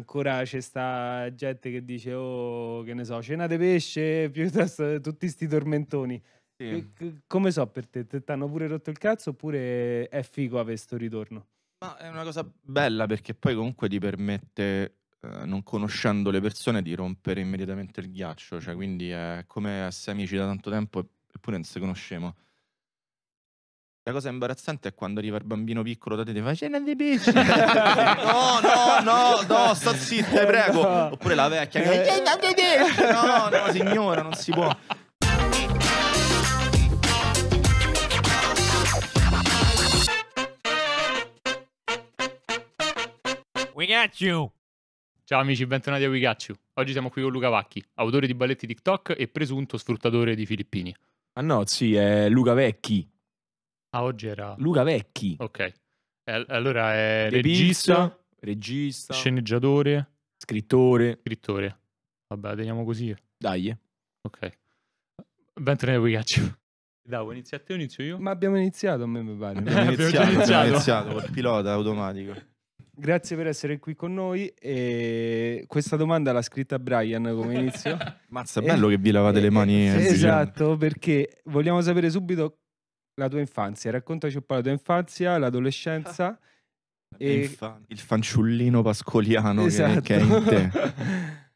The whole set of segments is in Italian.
ancora c'è sta gente che dice, oh, che ne so, cena di pesce, piuttosto tutti sti tormentoni. Sì. come so per te? ti hanno pure rotto il cazzo oppure è figo avere questo ritorno? Ma è una cosa bella perché poi comunque ti permette Uh, non conoscendo le persone di rompere immediatamente il ghiaccio, cioè quindi è come essere amici da tanto tempo eppure non si conoscemo. La cosa imbarazzante è quando arriva il bambino piccolo da te e ti fa cena di pesce. no, no, no, no, sta zitta, prego. No. Oppure la vecchia che eh. cena No, no, signora, non si può. We got you. Ciao amici, bentornati a Wigacciu. Oggi siamo qui con Luca Vacchi, autore di balletti TikTok e presunto sfruttatore di filippini. Ah no, sì, è Luca Vecchi, Ah, oggi era... Luca Vecchi. Ok. allora è eh, regista, regista, sceneggiatore, scrittore. Scrittore. Vabbè, teniamo così. Dai. Ok. Ventre ne vuoi caccio. Davo, inizia a te o inizio io? Ma abbiamo iniziato, a me mi pare. Abbiamo iniziato, abbiamo iniziato. iniziato col pilota automatico. Grazie per essere qui con noi. E questa domanda l'ha scritta Brian come inizio. Mazza, è bello che vi lavate e, le mani. Eh, esatto, perché vogliamo sapere subito la tua infanzia. Raccontaci un po' la tua infanzia, l'adolescenza. Ah. E... Il, fan, il, fanciullino pascoliano esatto. che, che, è in te.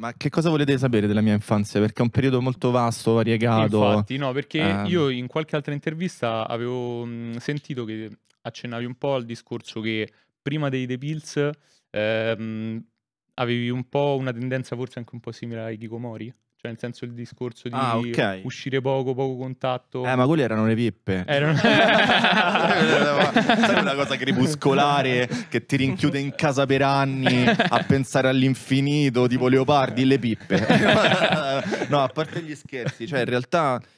Ma che cosa volete sapere della mia infanzia? Perché è un periodo molto vasto, variegato. Infatti, no, perché ehm... io in qualche altra intervista avevo mm, sentito che accennavi un po' al discorso che prima dei The Pills ehm, avevi un po' una tendenza forse anche un po' simile ai Kikomori. Cioè, nel senso il discorso di ah, okay. uscire poco, poco contatto. Eh, ma quelle erano le pippe. Erano... Sai quella cosa crepuscolare che ti rinchiude in casa per anni a pensare all'infinito, tipo Leopardi, le pippe. no, a parte gli scherzi, cioè in realtà eh,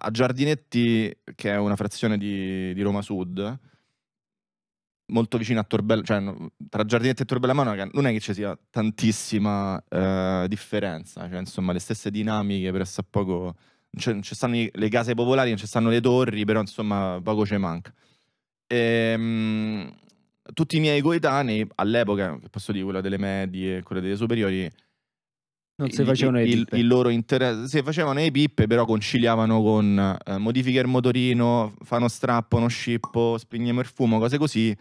a Giardinetti, che è una frazione di, di Roma Sud, molto vicino a Torbello, cioè tra Giardinetto e Torbella Monaca non è che ci sia tantissima eh, differenza, cioè insomma le stesse dinamiche presso a poco, non ci stanno le case popolari, non ci stanno le torri, però insomma poco ci manca. E, ehm, mh, tutti i miei coetanei all'epoca, posso dire quella delle medie, quella delle superiori, non si facevano le pippe. Il, il loro inter... Si facevano le pippe, però conciliavano con eh, modifiche al motorino, fanno strappo, uno scippo, spegniamo il fumo, cose così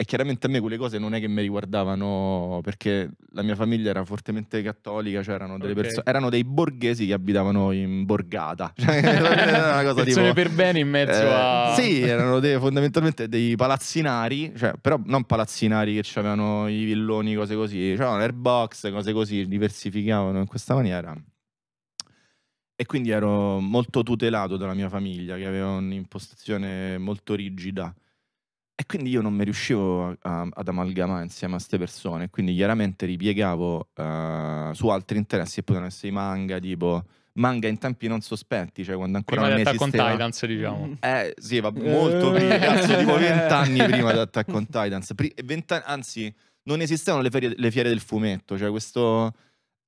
e chiaramente a me quelle cose non è che mi riguardavano perché la mia famiglia era fortemente cattolica, cioè erano, delle okay. perso- erano dei borghesi che abitavano in borgata. Cioè, era una cosa tipo, per bene in mezzo eh, a... Sì, erano dei, fondamentalmente dei palazzinari, cioè, però non palazzinari che avevano i villoni, cose così, cioè un airbox, cose così, diversificavano in questa maniera. E quindi ero molto tutelato dalla mia famiglia che aveva un'impostazione molto rigida e quindi io non mi riuscivo a- ad amalgamare insieme a queste persone, quindi chiaramente ripiegavo eh, su altri interessi che potevano essere i manga, tipo manga in tempi non sospetti, cioè quando ancora prima non di Attack on Titans, diciamo. Eh sì, va molto prima, cazzo, tipo vent'anni prima di Attack on Titans. Pri- anzi, non esistevano le ferie- le fiere del fumetto, cioè questo...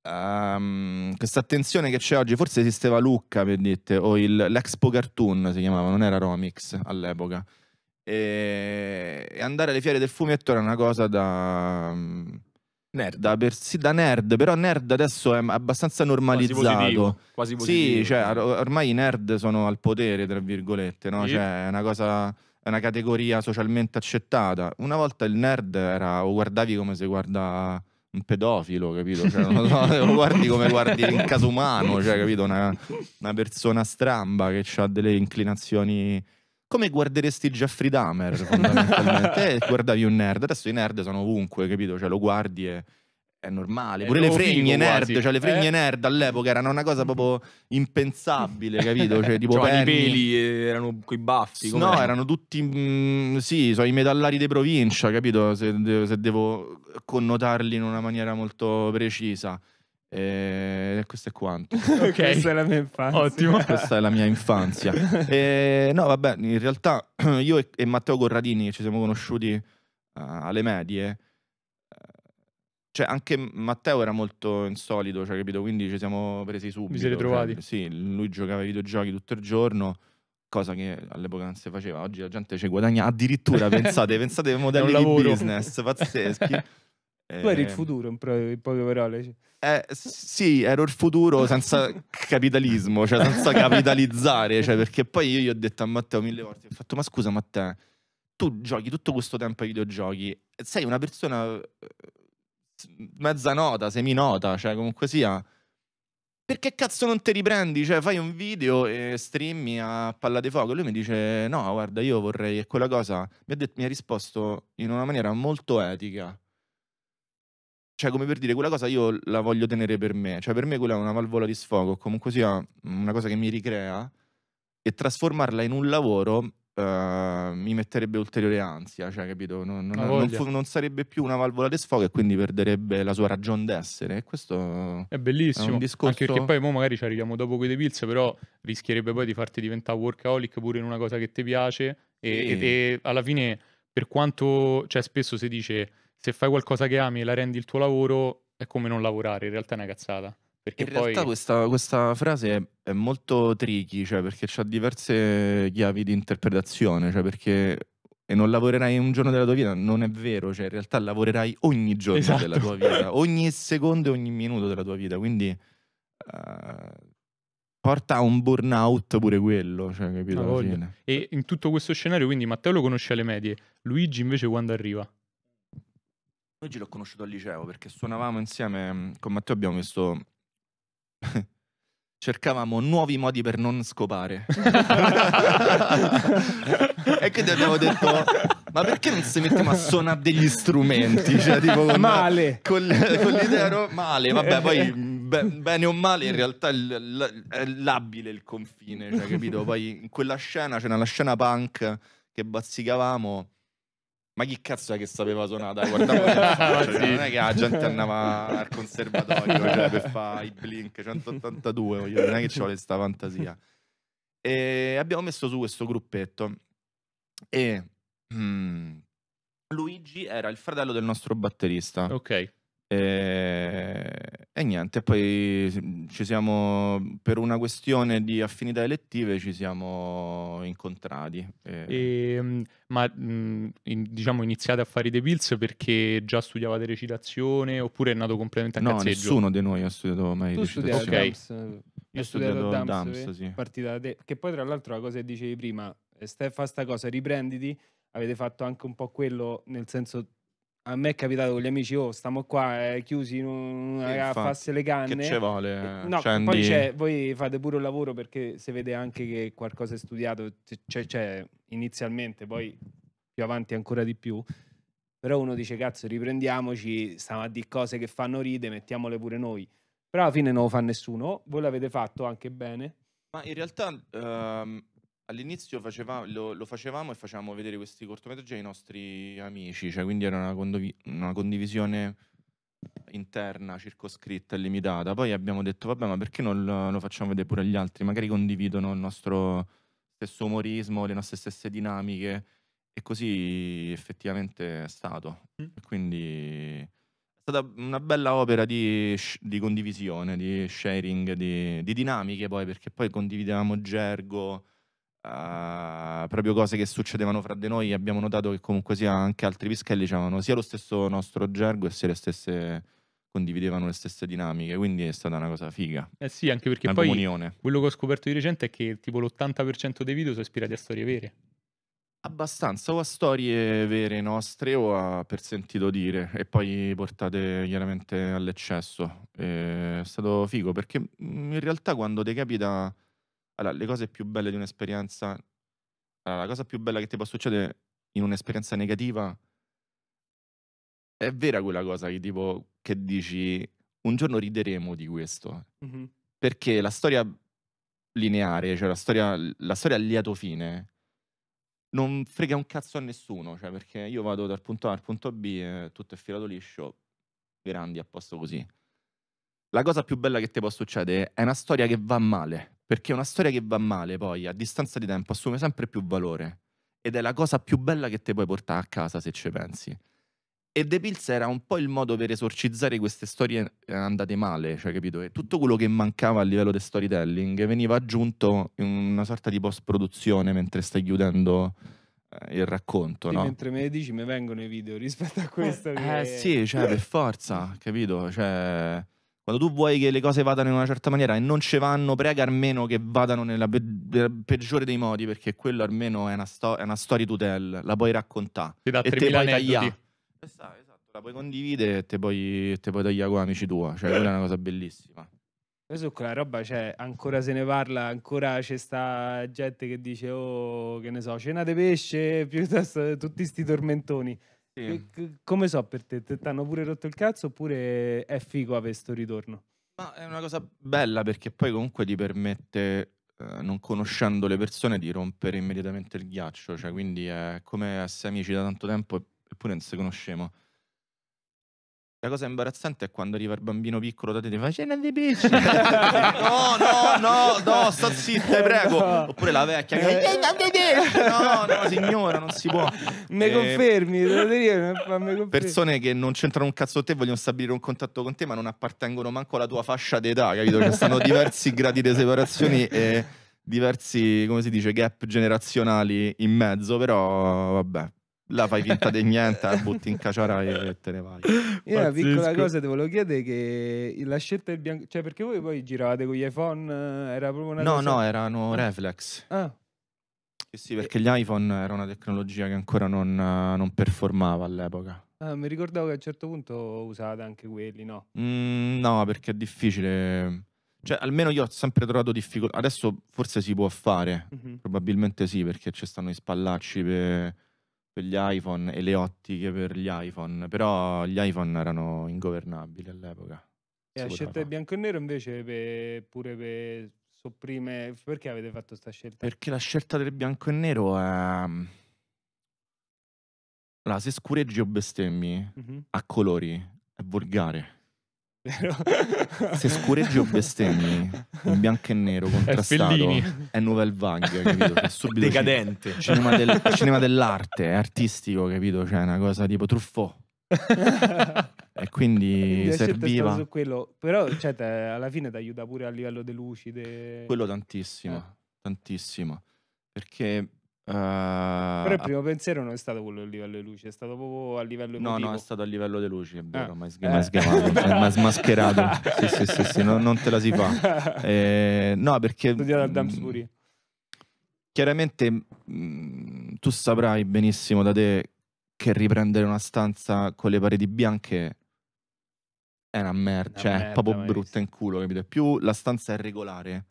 Ehm, questa attenzione che c'è oggi, forse esisteva Lucca per dirti, o il- l'Expo Cartoon si chiamava, non era Romix all'epoca. E andare alle fiere del fumetto era una cosa da... Nerd. Da, persi, da, nerd, però nerd adesso è abbastanza normalizzato. Quasi positivo, quasi positivo. Sì, cioè, ormai i nerd sono al potere, tra virgolette, no? Cioè, è una cosa, è una categoria socialmente accettata. Una volta il nerd era, o guardavi come si guarda un pedofilo, capito? Cioè, non so, lo guardi come guardi un caso umano, cioè, capito? Una, una persona stramba che ha delle inclinazioni come guarderesti Jeffrey Dahmer fondamentalmente. Eh, guardavi un nerd, adesso i nerd sono ovunque, capito? Cioè lo guardi e è normale. Eh, Pure è le fregne nerd, quasi. cioè le fregne eh? nerd all'epoca erano una cosa proprio impensabile, capito? Cioè, tipo cioè, i peli erano coi baffi. No, era? erano tutti, mh, mm, sì, so, i medallari di provincia, capito? Se, se devo connotarli in una maniera molto precisa. E eh, questo è quanto. ok, questa è la mia infanzia. Ottimo. Questa è la mia infanzia. e, eh, no, vabbè, in realtà io e, e Matteo Corradini che ci siamo conosciuti uh, alle medie. Cioè, anche Matteo era molto insolito, cioè, capito? Quindi ci siamo presi subito. Mi siete trovati? Cioè, sì, lui giocava ai videogiochi tutto il giorno cosa che all'epoca non si faceva, oggi la gente ci guadagna addirittura, pensate, pensate ai modelli di business pazzeschi. Tu eri il futuro in poche parole. Cioè. Eh, sì, ero il futuro senza capitalismo, cioè senza capitalizzare, cioè perché poi io gli ho detto a Matteo mille volte, ho fatto ma scusa Matteo, tu giochi tutto questo tempo ai videogiochi, sei una persona eh, mezza nota, seminota, cioè comunque sia, perché cazzo non ti riprendi, cioè fai un video e streammi a palla di fuoco, lui mi dice no guarda io vorrei quella cosa, mi ha, detto, mi ha risposto in una maniera molto etica cioè come per dire quella cosa io la voglio tenere per me, cioè per me quella è una valvola di sfogo, comunque sia mm, una cosa che mi ricrea e trasformarla in un lavoro Uh, mi metterebbe ulteriore ansia, cioè, capito? Non, non, non, fu, non, sarebbe più una valvola di sfogo e quindi perderebbe la sua ragione d'essere. E questo è bellissimo. È discorso... Anche perché poi mo magari ci arriviamo dopo quei pills, però rischierebbe poi di farti diventare workaholic pure in una cosa che ti piace. E, e... e alla fine, per quanto, cioè, spesso si dice se fai qualcosa che ami e la rendi il tuo lavoro, è come non lavorare, in realtà è una cazzata. Perché in poi... realtà questa, questa frase è, è, molto tricky, cioè perché ha diverse chiavi di interpretazione, cioè perché e non lavorerai un giorno della tua vita, non è vero, cioè in realtà lavorerai ogni giorno esatto. della tua vita, ogni secondo e ogni minuto della tua vita, quindi uh, porta a un burnout pure quello, cioè, capito? No, e in tutto questo scenario quindi Matteo lo conosce alle medie, Luigi invece quando arriva? Oggi l'ho conosciuto al liceo perché suonavamo insieme mm, con Matteo, abbiamo visto... Cercavamo nuovi modi per non scopare. e quindi abbiamo detto, ma perché non si mettiamo a suonare degli strumenti? Cioè, tipo con, male. Con, con l'idea, male, vabbè, poi be, bene o male in realtà è labile il confine, cioè, capito? Poi in quella scena, c'era cioè la scena punk che bazzicavamo ma chi cazzo è che sapeva suonare? Guardavo cioè, non è che la gente andava al conservatorio cioè, per fare i blink 182, voglio, non è che ci vuole questa fantasia. E abbiamo messo su questo gruppetto e mm, Luigi era il fratello del nostro batterista. Ok. E, ehm, e niente, poi ci siamo, per una questione di affinità elettive, ci siamo incontrati. E... Ehm. E, ehm, ma mhmm, in, diciamo iniziate a fare i The Pills perché già studiavate recitazione oppure è nato completamente a no, cazzeggio? nessuno di noi ha studiato mai tu recitazione. Okay. Eh, Io ho studiato, studiato Dams, Dams sì. partita da te. Che poi tra l'altro la cosa che dicevi prima, eh, Stefano, sta cosa, riprenditi, avete fatto anche un po' quello, nel senso a me è capitato con gli amici, oh, stiamo qua eh, chiusi in una sì, le canne. Che ci vuole? No, poi c'è, voi fate pure un lavoro perché si vede anche che qualcosa è studiato, c'è, cioè, c'è cioè, inizialmente, poi più avanti ancora di più. Però uno dice, cazzo, riprendiamoci, stiamo a di cose che fanno ride, mettiamole pure noi. Però alla fine non lo fa nessuno, voi l'avete fatto anche bene. Ma in realtà... Um all'inizio faceva, lo, lo, facevamo e facevamo vedere questi cortometraggi ai nostri amici, cioè quindi era una, condovi- una condivisione interna, circoscritta e limitata. Poi abbiamo detto, vabbè, ma perché non lo, lo facciamo vedere pure agli altri? Magari condividono il nostro stesso umorismo, le nostre stesse dinamiche. E così effettivamente è stato. Mm. Quindi è stata una bella opera di, di condivisione, di sharing, di, di, dinamiche poi, perché poi condividevamo gergo, Ah, proprio cose che succedevano fra di noi abbiamo notato che comunque sia anche altri pischelli avevano sia lo stesso nostro gergo e sia le stesse condividevano le stesse dinamiche, quindi è stata una cosa figa. Eh sì, anche perché una poi comunione. quello che ho scoperto di recente è che tipo l'80% dei video sono ispirati a storie vere. Abbastanza, o a storie vere nostre o a per sentito dire e poi portate chiaramente all'eccesso. Eh, è stato figo perché mm, in realtà quando ti capita allora, le cose più belle di un'esperienza, allora, la cosa più bella che ti può succedere in un'esperienza negativa è vera quella cosa che tipo, che dici, un giorno rideremo di questo. Mm-hmm. Perché la storia lineare, cioè la storia, la storia a lieto fine, non frega un cazzo a nessuno, cioè perché io vado dal punto A al punto B, eh, tutto è filato liscio, grandi, a posto così. La cosa più bella che ti può succedere è una storia che va male, perché una storia che va male poi, a distanza di tempo, assume sempre più valore. Ed è la cosa più bella che ti puoi portare a casa, se ci pensi. E The Pills era un po' il modo per esorcizzare queste storie eh, andate male, cioè capito? E tutto quello che mancava a livello di storytelling veniva aggiunto in una sorta di post-produzione mentre stai chiudendo eh, il racconto, no? Mentre me le dici mi vengono i video rispetto a eh, questo. Eh, che... eh sì, cioè per forza, capito? Cioè... Quando tu vuoi che le cose vadano in una certa maniera e non ci vanno, prega almeno che vadano nella pe- peggiore dei modi, perché quello almeno è una, sto- è una story to tell, la puoi raccontare e te puoi tagliare. Esatto, eh, esatto, la puoi condividere e te puoi, te puoi tagliare con amici tua, cioè quella è una cosa bellissima. Poi su quella roba cioè, ancora se ne parla, ancora c'è sta gente che dice, oh, che ne so, cena di pesce, piuttosto tutti sti tormentoni. Sì. come so per te? Ti hanno pure rotto il cazzo oppure è figo avere questo ritorno? Ma è una cosa bella perché poi comunque ti permette, eh, non conoscendo le persone, di rompere immediatamente il ghiaccio. Cioè, quindi è come essere amici da tanto tempo eppure non si conoscemo. La cosa imbarazzante è quando arriva il bambino piccolo da te e ti fa cena di pesce. no, no, no, no, sta zitta, prego. Oppure la vecchia che dice di eh. No, no, signora, non si può. Me eh, confermi, te dire, me Persone che non c'entrano un cazzo con te, vogliono stabilire un contatto con te, ma non appartengono manco alla tua fascia d'età, capito? Ci sono diversi gradi di separazioni e diversi, come si dice, gap generazionali in mezzo, però vabbè, la fai finta di niente, la butti in caciara e te ne vai. Io una piccola cosa ti volevo chiedere che la scelta del bianco, cioè perché voi poi giravate con gli iPhone, eh, era proprio una No, cosa... no, erano ah. reflex. Ah. Eh sì, perché gli iPhone era una tecnologia che ancora non, eh, non performava all'epoca. Ah, mi ricordavo che a un certo punto usate anche quelli, no? Mm, no, perché è difficile. Cioè, almeno io ho sempre trovato difficoltà. Adesso forse si può fare, mm-hmm. probabilmente sì, perché ci stanno i spallacci per per gli iPhone e le ottiche per gli iPhone, però gli iPhone erano ingovernabili all'epoca. E la scelta del bianco e nero invece pe, pure per sopprime, perché avete fatto questa scelta? Perché la scelta del bianco e nero è... Mm, allora, se scureggi o bestemmi mm-hmm. a colori è volgare. Se scureggi o bestemmi in bianco e nero contrastato è, è Novel Vague, capito? Cioè, subito Decadente. Cinema, del, cinema dell'arte, è artistico, capito? Cioè, è una cosa tipo Truffaut. e quindi serviva. Su quello. Però cioè, te, alla fine ti aiuta pure a livello di lucide. Quello tantissimo, eh. tantissimo. Perché Uh, Però il eh, primo pensiero non è stato quello a livello di luci, è stato proprio a livello emotivo. No, no, è stato a livello di luci, è vero, ah. ma è eh. cioè, smascherato. sì, sì, sì, sì non, non, te la si fa. Eh, no, perché... Mm, Damsbury. chiaramente mh, mm, tu saprai benissimo da te che riprendere una stanza con le pareti bianche è una merda, una cioè merda, è proprio brutta in culo, capito? Più la stanza è regolare,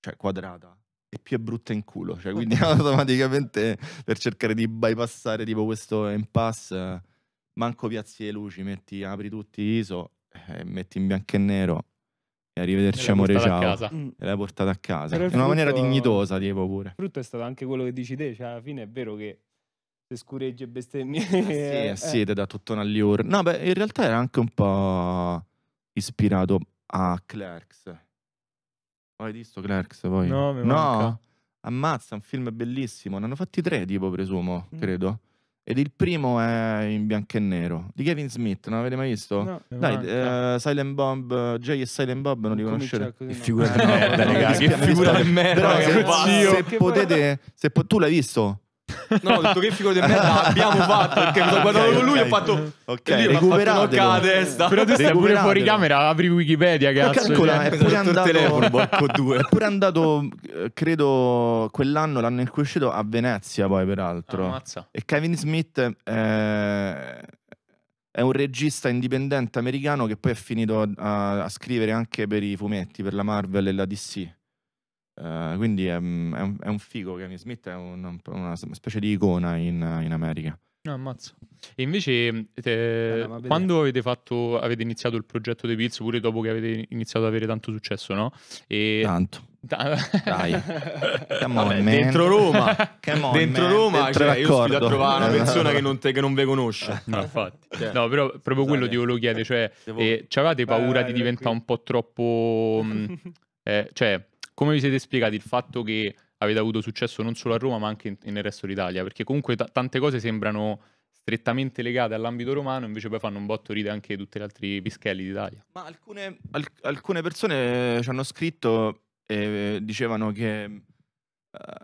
cioè quadrata, e più è brutta in culo. Cioè, quindi automaticamente per cercare di bypassare tipo questo impasse, manco piazzi le luci, metti, apri tutti ISO, eh, metti in bianco e nero e arrivederci amore ciao. Mm. E l'hai portata a casa. Però in frutto, una maniera dignitosa tipo pure. Il frutto è stato anche quello che dici te, cioè alla fine è vero che se scureggi e bestemmie... Ah, eh, sì, eh, sì, te dà tutto un allure. No, beh, in realtà era anche un po' ispirato a Clerks hai visto Clerks poi? No, mi manca. No, ammazza, un film bellissimo. Ne hanno fatti tre, tipo, presumo, mm. credo. Ed il primo è in bianco e nero di Kevin Smith, non l'avete mai visto? No, Dai, uh, Silent Bob, Jay e Silent Bob non li conoscete. Che figura di merda, raga, che figura di merda. se, se potete, se po- tu l'hai visto? No, il terrifico di merda l'abbiamo fatto perché quando guardavo okay, con lui okay. ho fatto ok, lui a testa. Però tu stai pure fuori camera, apri Wikipedia, cazzo. Calcola, eh. è pure andato telefono, eh, è pure andato credo quell'anno, l'anno in cui è uscito a Venezia poi peraltro. Ah, e Kevin Smith eh, è un regista indipendente americano che poi è finito a, a scrivere anche per i fumetti, per la Marvel e la DC. Eh, quindi è, è, un, è, un, figo che Amy Smith è un, una specie di icona in, in America. No, ah, ammazzo. E invece, te, eh, quando avete, fatto, avete iniziato il progetto dei Pizz, pure dopo che avete iniziato ad avere tanto successo, no? E... Tanto. Da... Dai, Vabbè, dentro Roma, on, dentro man. Roma, dentro cioè, io sfido a trovare una persona che non, te, che non ve conosce. No, infatti, cioè, no, però proprio quello ti volevo chiedere, cioè, Devo... eh, c'avevate paura vai, di diventare qui. un po' troppo, mm, eh, cioè come vi siete spiegati il fatto che avete avuto successo non solo a Roma ma anche in, nel resto d'Italia? Perché comunque t- tante cose sembrano strettamente legate all'ambito romano, invece poi fanno un botto ride anche tutti gli altri pischelli d'Italia. Ma alcune, alc- alcune persone ci hanno scritto e dicevano che eh,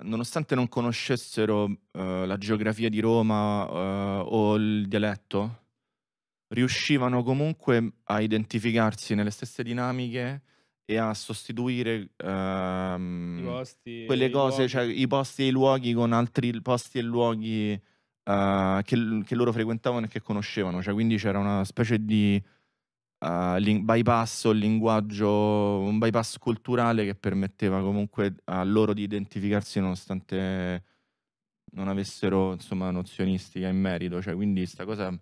nonostante non conoscessero uh, la geografia di Roma uh, o il dialetto, riuscivano comunque a identificarsi nelle stesse dinamiche e a sostituire ehm, posti, quelle cose, i cioè i posti e i luoghi con altri posti e luoghi eh, che, che, loro frequentavano e che conoscevano. Cioè, quindi c'era una specie di uh, eh, lin- bypass o linguaggio, un bypass culturale che permetteva comunque a loro di identificarsi nonostante non avessero insomma nozionistica in merito. Cioè, quindi questa cosa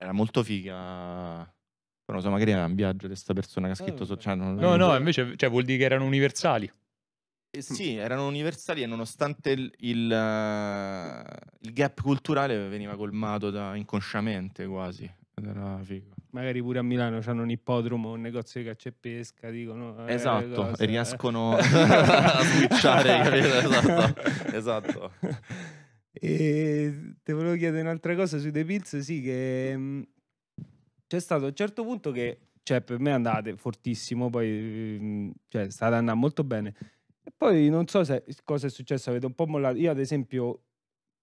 era molto figa però so, magari era un viaggio di questa persona che ha scritto... Eh, so, cioè, non, no, no, invece cioè, vuol dire che erano universali. Eh, sì, erano universali e nonostante il, il, uh, il gap culturale veniva colmato da, inconsciamente quasi. Era figo. Magari pure a Milano c'hanno un ippodromo, un negozio di caccia e pesca, dicono. Eh, esatto, cose, e eh. riescono eh. a switchare, esatto. esatto. E te volevo chiedere un'altra cosa sui The Pills, sì, che mm, c'è stato a un certo punto che, cioè, per me andate fortissimo, poi mm, cioè, state andando molto bene. E poi non so se, cosa è successo, avete un po' mollato. Io, ad esempio,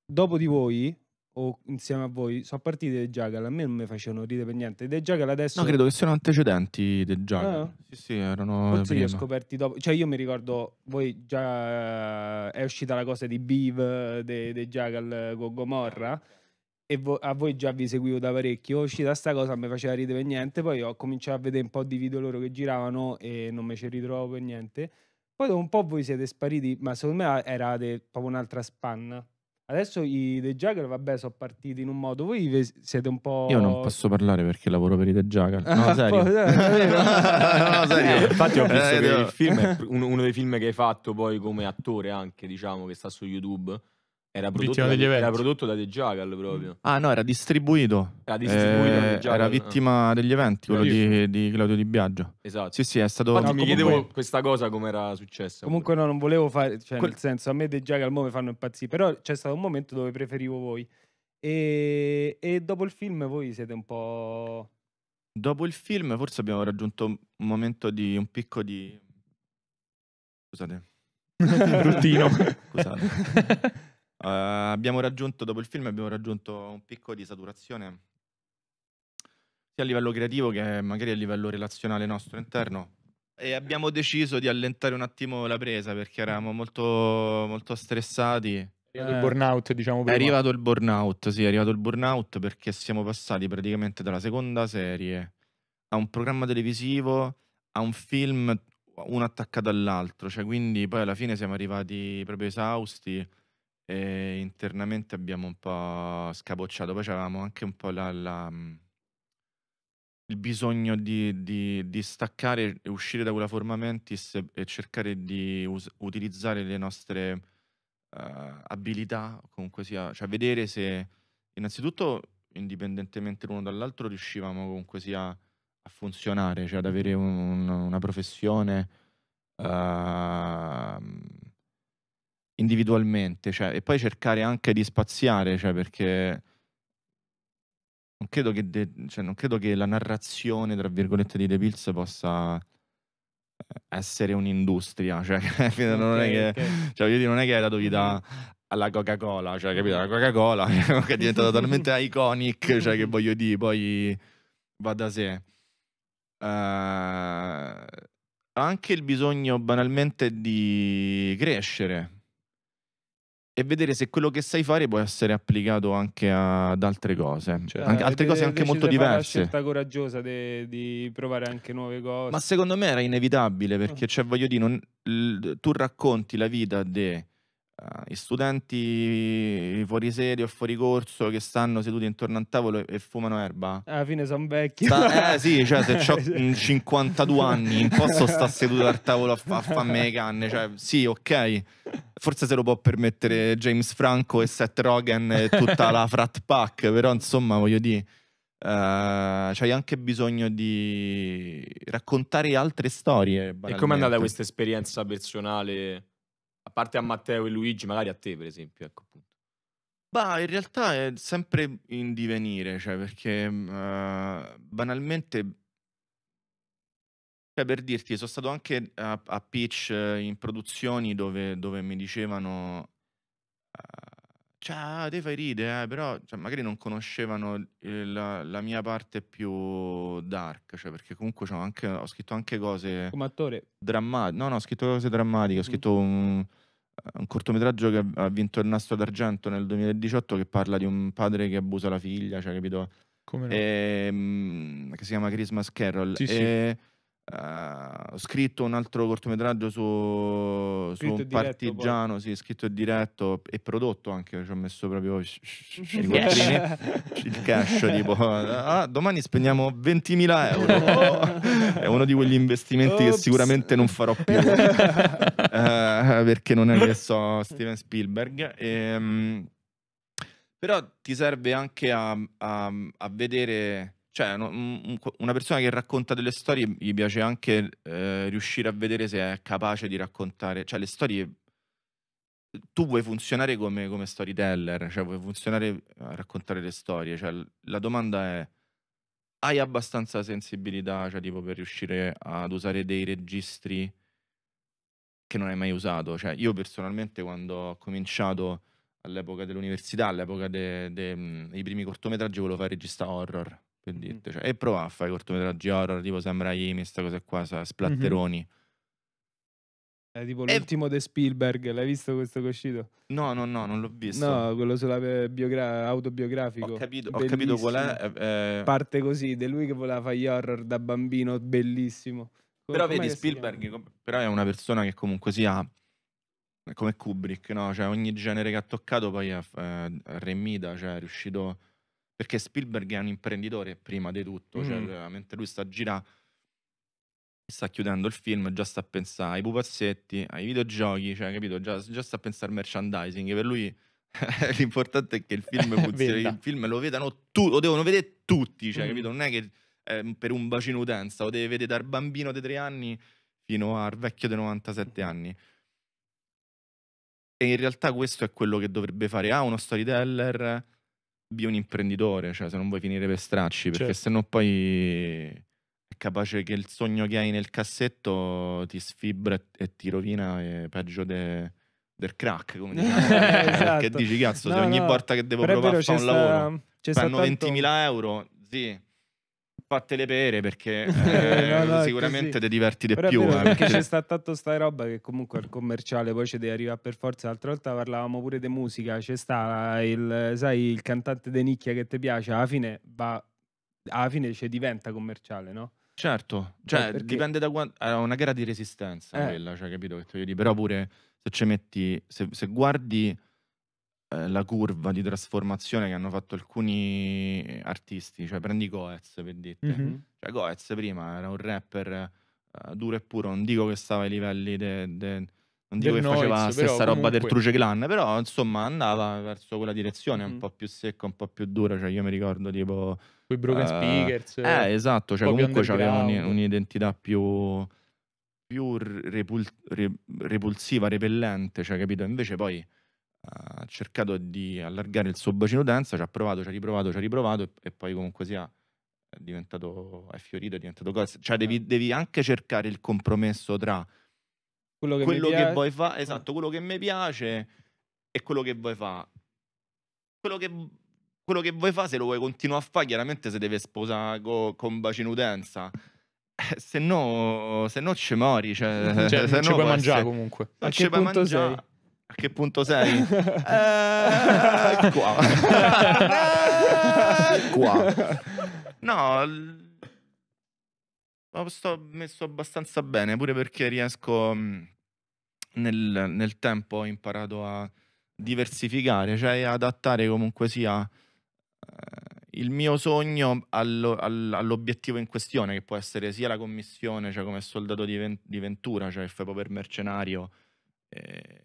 dopo di voi, o insieme a voi, sono partiti dei Jagal. A me non mi facevano ridere per niente. Dei Jagal adesso. No, credo che siano antecedenti dei Jagal. Ah. Sì, sì, erano. Forse prima. li ho scoperti dopo. Cioè, io mi ricordo, voi già eh, è uscita la cosa di Beav dei, dei Jagal eh, con Gomorra e vo- a voi già vi seguivo da parecchio, uscita sta cosa, mi faceva ridere per niente, poi ho cominciato a vedere un po' di video loro che giravano e non mi ci ritrovo per niente. Poi dopo un po' voi siete spariti, ma secondo me era proprio un'altra spanna. Adesso i The Jagger, vabbè, sono partiti in un modo. Voi siete un po'. Io non posso parlare perché lavoro per i The Jagger. No, ah, serio. Eh, no, no, serio. Eh, infatti, ho eh, visto che il film è uno dei film che hai fatto poi come attore anche, diciamo, che sta su YouTube era prodotto, da, era prodotto, da, The Jackal proprio. Mm. Ah no, era distribuito. Era distribuito eh, da The Jackal. Era eh. vittima degli eventi, quello di, di, Claudio Di Biagio. Esatto. Sì, sì, è stato... Infatti, no, mi comunque... chiedevo questa cosa come era successa. Comunque no, non volevo fare... Cioè, Quel... nel senso, a me The Jackal mo mi fanno impazzire, però c'è stato un momento dove preferivo voi. E... e dopo il film voi siete un po'... Dopo il film forse abbiamo raggiunto un momento di... un picco di... Scusate. Bruttino. Scusate. Uh, abbiamo raggiunto, dopo il film, abbiamo raggiunto un picco di saturazione sia a livello creativo che magari a livello relazionale nostro interno. E abbiamo deciso di allentare un attimo la presa perché eravamo molto, molto stressati. È arrivato il burnout, diciamo. Prima. È arrivato il burnout, sì, è arrivato il burnout perché siamo passati praticamente dalla seconda serie a un programma televisivo, a un film, uno attaccato all'altro. Cioè, quindi poi alla fine siamo arrivati proprio esausti e internamente abbiamo un po' scapocciato, poi avevamo anche un po' la, la, mhmm, il bisogno di, di, di, staccare e uscire da quella forma mentis e, e cercare di us- utilizzare le nostre uh, abilità, comunque sia, cioè vedere se innanzitutto indipendentemente l'uno dall'altro riuscivamo comunque sia a funzionare, cioè ad avere un, una professione. Uh, individualmente, cioè, e poi cercare anche di spaziare, cioè, perché non credo, che de- cioè, non credo che la narrazione, tra virgolette, di The Pills possa eh, essere un'industria, cioè, non, okay, è che, okay. cioè, io non è che hai dato vita alla Coca-Cola, cioè, capito? La Coca-Cola che è diventata talmente iconic, cioè, che voglio dire, poi va da sé. Uh, anche il bisogno banalmente di crescere, e vedere se quello che sai fare può essere applicato anche ad altre cose, cioè, anche, altre cose anche molto diverse. È una scelta coraggiosa di provare anche nuove cose. Ma secondo me era inevitabile perché, oh. cioè, voglio dire, non, l, tu racconti la vita di uh, gli studenti fuori sede o fuori corso che stanno seduti intorno a un tavolo e, e fumano erba. Alla fine sono vecchi. Sta, eh sì, cioè se ho 52 anni non posso stare seduto al tavolo a, fa, a farmi le canne, cioè sì ok, forse se lo può permettere James Franco e Seth Rogen e tutta la frat pack, però insomma voglio dire... Uh, c'hai anche bisogno di raccontare altre storie. E com'è andata questa esperienza personale? parte a Matteo e Luigi, magari a te per esempio, ecco appunto. Bah, in realtà è sempre in divenire, cioè perché uh, banalmente, cioè per dirti, sono stato anche a, a pitch eh, in produzioni dove, dove mi dicevano, uh, cioè ah, te fai ride, eh, però cioè, magari non conoscevano la, la, mia parte più dark, cioè perché comunque anche, ho scritto anche cose... Come attore? Drammatiche, no no, ho scritto cose drammatiche, ho mm. scritto mm. un un cortometraggio che ha vinto il nastro d'argento nel 2018 che parla di un padre che abusa la figlia, cioè, capito? Come no? E, ehm, che si chiama Christmas Carol. Sì, e, sì. Uh, eh, ho scritto un altro cortometraggio su, su un partigiano, poi. sì, scritto e diretto e prodotto anche, ci ho messo proprio sh- sh- sh- i il cash, tipo, ah, domani spendiamo 20.000 euro, è uno di quegli investimenti Oops. che sicuramente non farò più. uh, perché non è che so Steven Spielberg. E, ehm, però ti serve anche a, a, a vedere, cioè una persona che racconta delle storie gli piace anche eh, riuscire a vedere se è capace di raccontare, cioè le storie tu vuoi funzionare come, come, storyteller, cioè vuoi funzionare a raccontare le storie. Cioè, la domanda è: hai abbastanza sensibilità cioè, tipo, per riuscire ad usare dei registri che non hai mai usato. Cioè, io personalmente quando ho cominciato all'epoca dell'università, all'epoca dei de, de, mhmm, primi cortometraggi, volevo fare regista horror, per mm. dirti. Cioè, e provavo a fare cortometraggi horror, tipo Sam Raimi, questa cosa qua, splatteroni. Mm-hmm. È tipo l'ultimo e... di Spielberg, l'hai visto questo che No, no, no, non l'ho visto. No, quello sulla biogra- autobiografico. Ho capito, ho capito qual è. Eh, eh, Parte così, di lui che voleva fare gli horror da bambino, bellissimo. Però vedi Spielberg, però è una persona che comunque sia come Kubrick, no? Cioè ogni genere che ha toccato poi è, è, eh, remita, cioè è riuscito... Perché Spielberg è un imprenditore prima di tutto, cioè, mm. cioè, mentre lui sta a girare, sta chiudendo il film, già sta a pensare ai pupazzetti, ai videogiochi, cioè, capito? Già, già sta a pensare al merchandising. Per lui l'importante è che il film, funzioni, il film lo vedano tutti, lo devono vedere tutti, cioè, mm. capito? Non è che Ehm, per un bacino utenza, lo deve vedere dal bambino di 3 anni fino al vecchio di 97 anni. E in realtà questo è quello che dovrebbe fare A, ah, uno storyteller, B, un imprenditore, cioè se non vuoi finire per stracci, perché certo. sennò poi è capace che il sogno che hai nel cassetto ti sfibra e ti rovina e peggio de, del crack, come diciamo, esatto. perché dici cazzo, no, se ogni no. volta che devo provare a fare un sta, lavoro prendo 20.000 euro, sì fatte le pere perché eh, eh no, no, sicuramente ti diverti di più. Vero, eh, perché c'è sta tanto sta roba che comunque al commerciale poi ci deve arrivare per forza. L'altra volta parlavamo pure di musica, c'è sta il, sai, il cantante di nicchia che ti piace, alla fine va, alla fine cioè, diventa commerciale, no? Certo, cioè eh, perché... dipende da quanto... È una gara di resistenza eh. quella, cioè, capito che ti voglio dire, però pure se ci metti, se, se guardi eh, la curva di trasformazione che hanno fatto alcuni artisti, cioè prendi Goetz per dirti, mm-hmm. cioè Goetz prima era un rapper eh, duro e puro, non dico che stava ai livelli de, de, non dico del che faceva la stessa roba del Truce Clan, però insomma andava verso quella direzione mm-hmm. un po' più secca, un po' più dura, cioè io mi ricordo tipo... Quei Broken uh, Speakers. Eh, esatto, cioè comunque aveva un'identità più più repul- re- repulsiva, repellente, cioè capito? Invece poi ha cercato di allargare il suo bacino d'utenza, ci ha provato, ci ha riprovato, ci ha riprovato e, e poi comunque sia è diventato, è fiorito, è diventato cosa. Cioè eh. devi, devi anche cercare il compromesso tra quello che, quello che vuoi fare, eh. esatto, quello che mi piace e quello che vuoi fare. Quello che, quello che vuoi fare, se lo vuoi continuare a fare, chiaramente se deve sposare co, con bacino Eh, se no, se no ci mori, cioè, cioè, se non no, ci puoi mangiare essere, comunque. Non ci puoi mangiare. Sei? A che punto sei? eh, qua. eh, qua. No, sto messo abbastanza bene, pure perché riesco mm, nel, nel tempo ho imparato a diversificare, cioè adattare comunque sia eh, il mio sogno all'obiettivo in questione, che può essere sia la commissione, cioè come soldato di, Ventura, cioè il FEPO per mercenario, eh,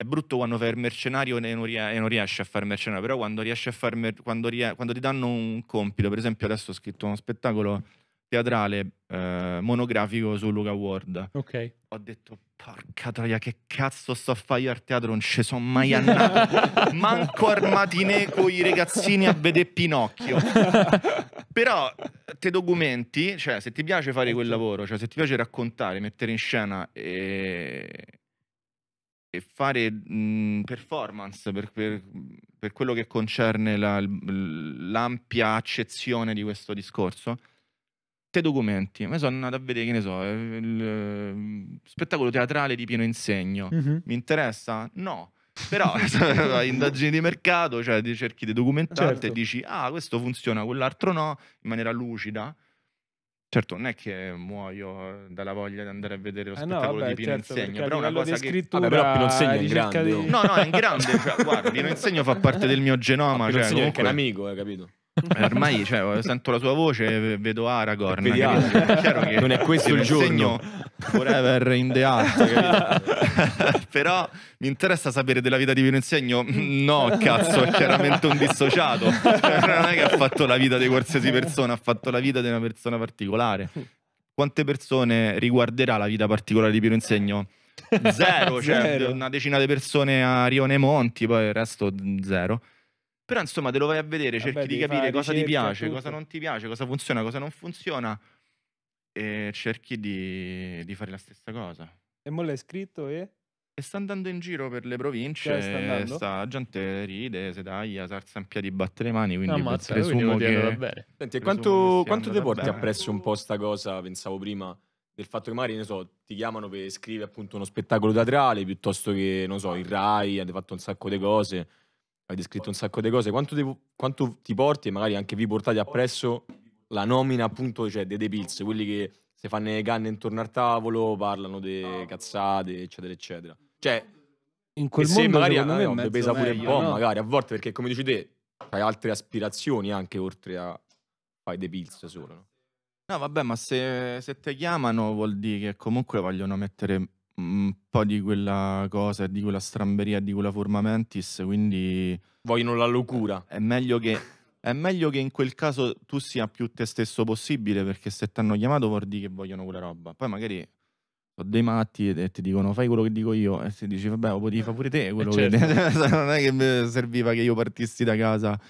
è brutto quando fai il mercenario e non, ries- e non riesci a fare mercenario, però quando riesci a fare mer- quando, ries- quando, ti danno un compito, per esempio adesso ho scritto uno spettacolo teatrale eh, monografico su Luca Ward. Ok. Ho detto Porca troia, che cazzo sto a fare io al teatro? Non ci sono mai andato. Manco armatine con i ragazzini a vedere Pinocchio. Però te documenti, cioè se ti piace fare quel certo. lavoro, cioè se ti piace raccontare, mettere in scena e, e fare mh, mhmm, performance per, per, per, quello che concerne la, l'ampia accezione di questo discorso, te documenti. mi sono andato a vedere, che ne so, eh, il, mhmm, spettacolo teatrale di pieno Insegno. Mm-hmm. Mi interessa? No. Però indagini di mercato, cioè cerchi di documentarti certo. e dici ah questo funziona, quell'altro no, in maniera lucida. Certo, non è che muoio dalla voglia di andare a vedere lo eh spettacolo no, vabbè, di Pino certo, Insegno, però è una cosa che... Vabbè, però Pino Insegno è in grande. Di... Oh. No, no, è in grande. cioè, guarda, Pino Insegno fa parte del mio genoma. Pino cioè, comunque... è un amico, hai capito? Eh, ormai cioè, sento la sua voce, vedo Aragorn. Vediamo. Che, non è questo il giorno. Forever in the art. Però mi interessa sapere della vita di Insegno. No, cazzo, è chiaramente un dissociato. Cioè, non è che ha fatto la vita di qualsiasi persona, ha fatto la vita di una persona particolare. Quante persone riguarderà la vita particolare di Piero Insegno? Zero, cioè zero. una decina di persone a Rione Monti, poi il resto zero. Però insomma te lo vai a vedere, Vabbè, cerchi di capire cosa ti piace, cosa non ti piace, cosa funziona, cosa non funziona e cerchi di, di fare la stessa cosa. E mo l'hai scritto e? E sta andando in giro per le province, cioè, sta, sta gente ride, se taglia, si alza in piedi, batte le mani, quindi Ammazza, presumo quindi che... Bene. Senti, e quanto, ti porti appresso un po' sta cosa, pensavo prima, del fatto che magari, ne so, ti chiamano per scrivere appunto uno spettacolo teatrale, piuttosto che, non so, il Rai, hanno fatto un sacco di cose hai descritto un sacco di cose, quanto, devo, quanto ti porti e magari anche vi portate appresso la nomina appunto cioè, dei The quelli che si fanno le canne intorno al tavolo, parlano di cazzate, eccetera, eccetera. Cioè, in quel mondo, se magari a, me no, no pure un po', no? magari a volte, perché come dici te, hai altre aspirazioni anche oltre a fai dei Pills solo, no? No, vabbè, ma se, se te chiamano vuol dire che comunque vogliono mettere un po' di quella cosa, di quella stramberia, di quella forma mentis, quindi... Vogliono la locura. È meglio che, è meglio che in quel caso tu sia più te stesso possibile, perché se ti hanno chiamato vuol dire che vogliono quella roba. Poi magari sono dei matti e ti dicono fai quello che dico io e ti dici vabbè lo potevi fare pure te quello eh, che certo. cioè, non è che serviva che io partissi da casa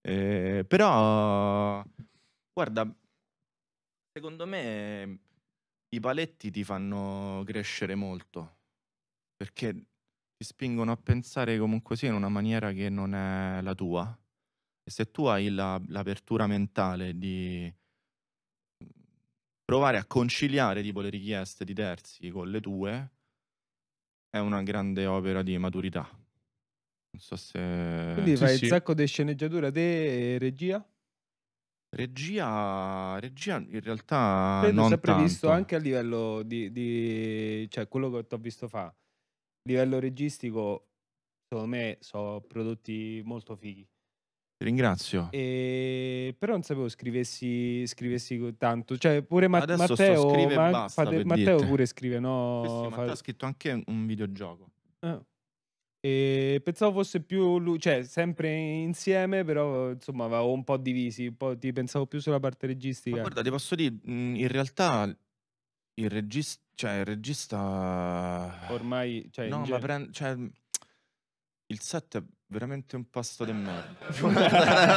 eh, però guarda secondo me i paletti ti fanno crescere molto perché ti spingono a pensare comunque sia in una maniera che non è la tua. E se tu hai la, l'apertura mentale di mm, provare a conciliare tipo le richieste di terzi con le tue, è una grande opera di maturità. Non so se... Quindi sì, fai sì. un sacco di sceneggiatura te e regia? Regia, regia in realtà Credo non sia previsto tanto. anche a livello di, di cioè quello che ti ho visto fa. A livello registico, secondo me, sono prodotti molto fighi. Ti ringrazio. E... Però non sapevo scrivessi, scrivessi tanto. Cioè, pure Ma- Matteo, scrive ma- basta, fate, Matteo dirti. pure scrive, no? Sì, sì, Matteo ha scritto anche un videogioco. Ah. E pensavo fosse più lui, cioè sempre insieme, però insomma avevo un po' divisi, un po' ti pensavo più sulla parte registica. Ma guarda, ti posso dire, mhmm, in realtà il regista, cioè il regista... Ormai, cioè... No, ma prende... Cioè, mhmm, il set è veramente un pasto di merda.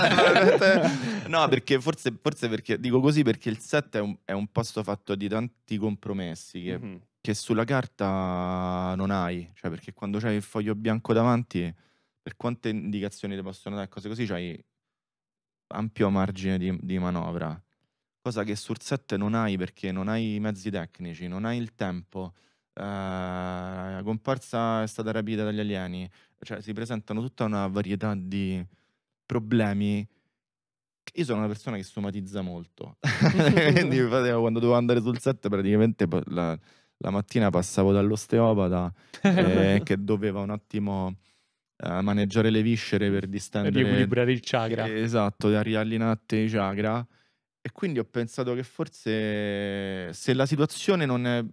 no, perché forse, forse perché, dico così perché il set è un, è un pasto fatto di tanti compromessi che... Mm -hmm che sulla carta non hai, cioè perché quando c'hai il foglio bianco davanti, per quante indicazioni ti possono dare cose così, c'hai ampio margine di, di manovra, cosa che sul set non hai perché non hai i mezzi tecnici, non hai il tempo, eh, la comparsa è stata rapita dagli alieni, cioè si presentano tutta una varietà di problemi io sono una persona che somatizza molto, quindi quando devo andare sul set praticamente la, la mattina passavo dall'osteopata eh, che doveva un attimo eh, maneggiare le viscere per distendere... Per riequilibrare il chakra. Eh, esatto, da riallinare i chakra. E quindi ho pensato che forse se la situazione non è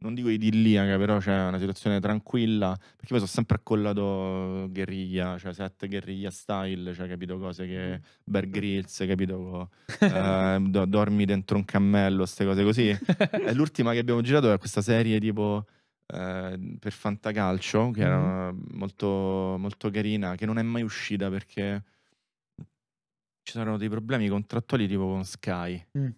non dico idilliaca, però c'è una situazione tranquilla, perché poi sono sempre accollato guerriglia, cioè set guerriglia style, cioè capito cose che mm. Bear Grylls, capito eh, do, dormi dentro un cammello, queste cose così. E l'ultima che abbiamo girato è questa serie tipo eh, per Fantacalcio, che era mm-hmm. molto, molto carina, che non è mai uscita perché ci saranno dei problemi contrattuali tipo con Sky. Mm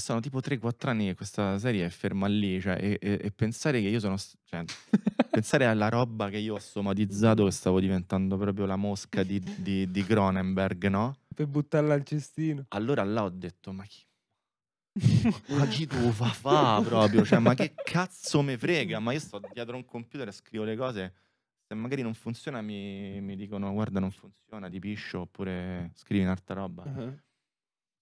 sono tipo 3-4 anni che questa serie è ferma lì, cioè, e, e, e pensare che io sono... Cioè, pensare alla roba che io ho somatizzato che stavo diventando proprio la mosca di, di, di Cronenberg, no? Per buttarla al cestino. Allora là ho detto, ma chi... ma chi tu fa fa proprio? Cioè, ma che cazzo me frega? Ma io sto dietro un computer e scrivo le cose se magari non funziona mi, mi, dicono guarda non funziona, ti piscio oppure scrivi un'altra roba. Uh-huh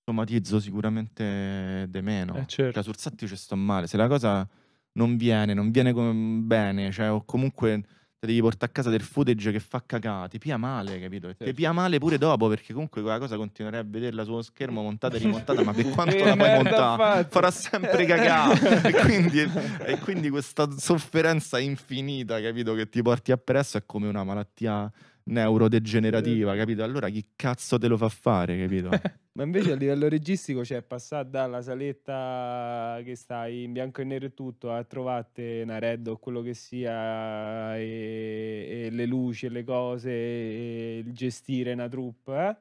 automatizzo sicuramente de meno. Eh, cioè, certo. Cioè, sul set ci sto male. Se la cosa non viene, non viene bene, cioè, o comunque te devi portare a casa del footage che fa cagà, ti pia male, capito? E certo. ti pia male pure dopo, perché comunque quella cosa continuerai a vederla sullo schermo montata e rimontata, ma per quanto la puoi montare, farà sempre cagà. e, quindi, e quindi questa sofferenza infinita, capito, che ti porti appresso è come una malattia neurodegenerativa, eh. capito? Allora chi cazzo te lo fa fare, capito? Ma invece a livello registico, cioè passare dalla saletta che stai in bianco e nero e tutto a trovate red o quello che sia, e, e, le luci le cose, e il gestire una troupe, eh?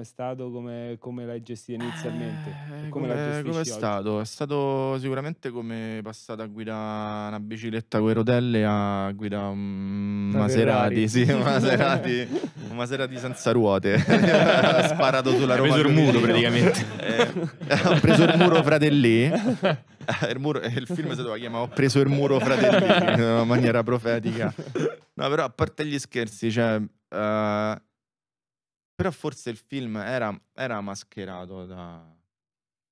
è stato? Come, come l'hai gestita inizialmente? Eh, come è stato? È stato sicuramente come passare a guidare una bicicletta con le rotelle a guidare un La Maserati, Ferrari. sì, un Maserati, un Maserati senza ruote, sparato sulla Hai eh, preso il muro Torino. praticamente. ho preso il muro fratelli. Eh, il, muro- il film si doveva chiamare Ho preso il muro fratelli in maniera profetica. No, però a parte gli scherzi, cioè, eh, però forse il film era, era mascherato da,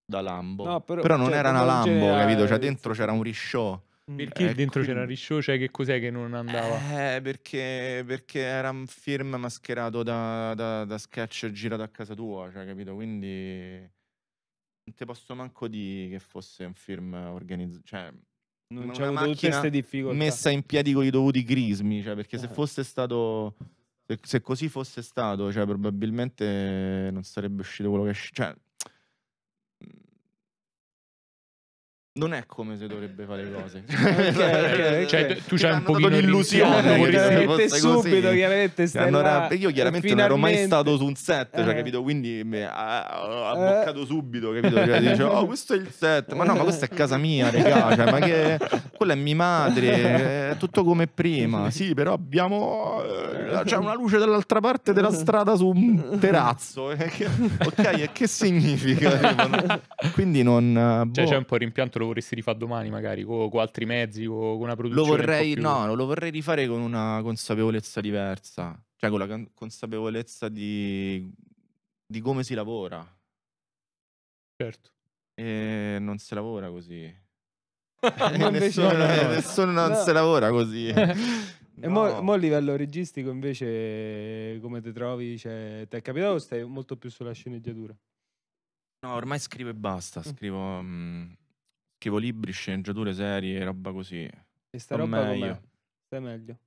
da Lambo. No, però, però non cioè, era una Lambo, c'era... capito? Cioè dentro c'era un risciò. Mm. Perché eh, dentro quindi... c'era Risciò? Cioè, che cos'è che non andava? Eh, perché, perché era un film mascherato da, da, da sketch girato a casa tua, cioè, capito? Quindi non ti posso manco dire che fosse un film organizzato. Cioè, non c'erano tutte queste difficoltà. Messa in piedi con i dovuti crismi, cioè, perché eh. se fosse stato se, se, così fosse stato, cioè, probabilmente non sarebbe uscito quello che Cioè, non è come se dovrebbe fare le cose. Cioè, cioè, cioè, cioè, tu c'hai un po' l'illusione che subito, chiaramente. Allora, io chiaramente finalmente. non ero mai stato su un set, eh. capito? Quindi mi ha, ha eh. subito, capito? Cioè, dice, oh, questo è il set, ma no, ma questa è casa mia, regà, cioè, ma che quella è mia madre, è tutto come prima. Sì, però abbiamo eh, c'è una luce dall'altra parte della strada su un terrazzo. Eh, ok, e che significa? Quindi non boh. Cioè, c'è boh. un po' rimpianto lo vorresti rifare domani magari con, con altri mezzi, o con, una produzione? Lo vorrei, più... no, lo vorrei rifare con una consapevolezza diversa, cioè con la consapevolezza di, di come si lavora. Certo. E non si lavora così. nessuno, no. Eh, nessuno no. non si lavora così. No. E mo, mo, a livello registico invece come ti trovi? Cioè, ti è capitato o stai molto più sulla sceneggiatura? No, ormai scrivo e basta, mm. scrivo... Mm. Mh, Scrivo libri, sceneggiature, serie, roba così. E sta Sto roba meglio. Stai meglio.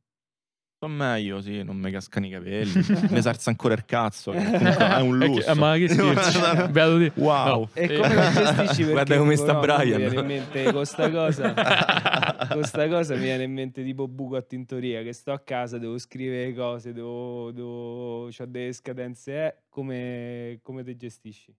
Sto meglio, sì, non mi cascano i capelli, mi sarza ancora il cazzo, che è un eh, lusso. Eh, ma che scherzo, di... Wow. No. E come gestisci? Guarda come sta no, Brian. Mi viene in mente con sta cosa, con sta cosa mi viene in mente tipo buco a tintoria, che sto a casa, devo scrivere cose, devo, devo, ho delle scadenze, eh, come, come ti gestisci?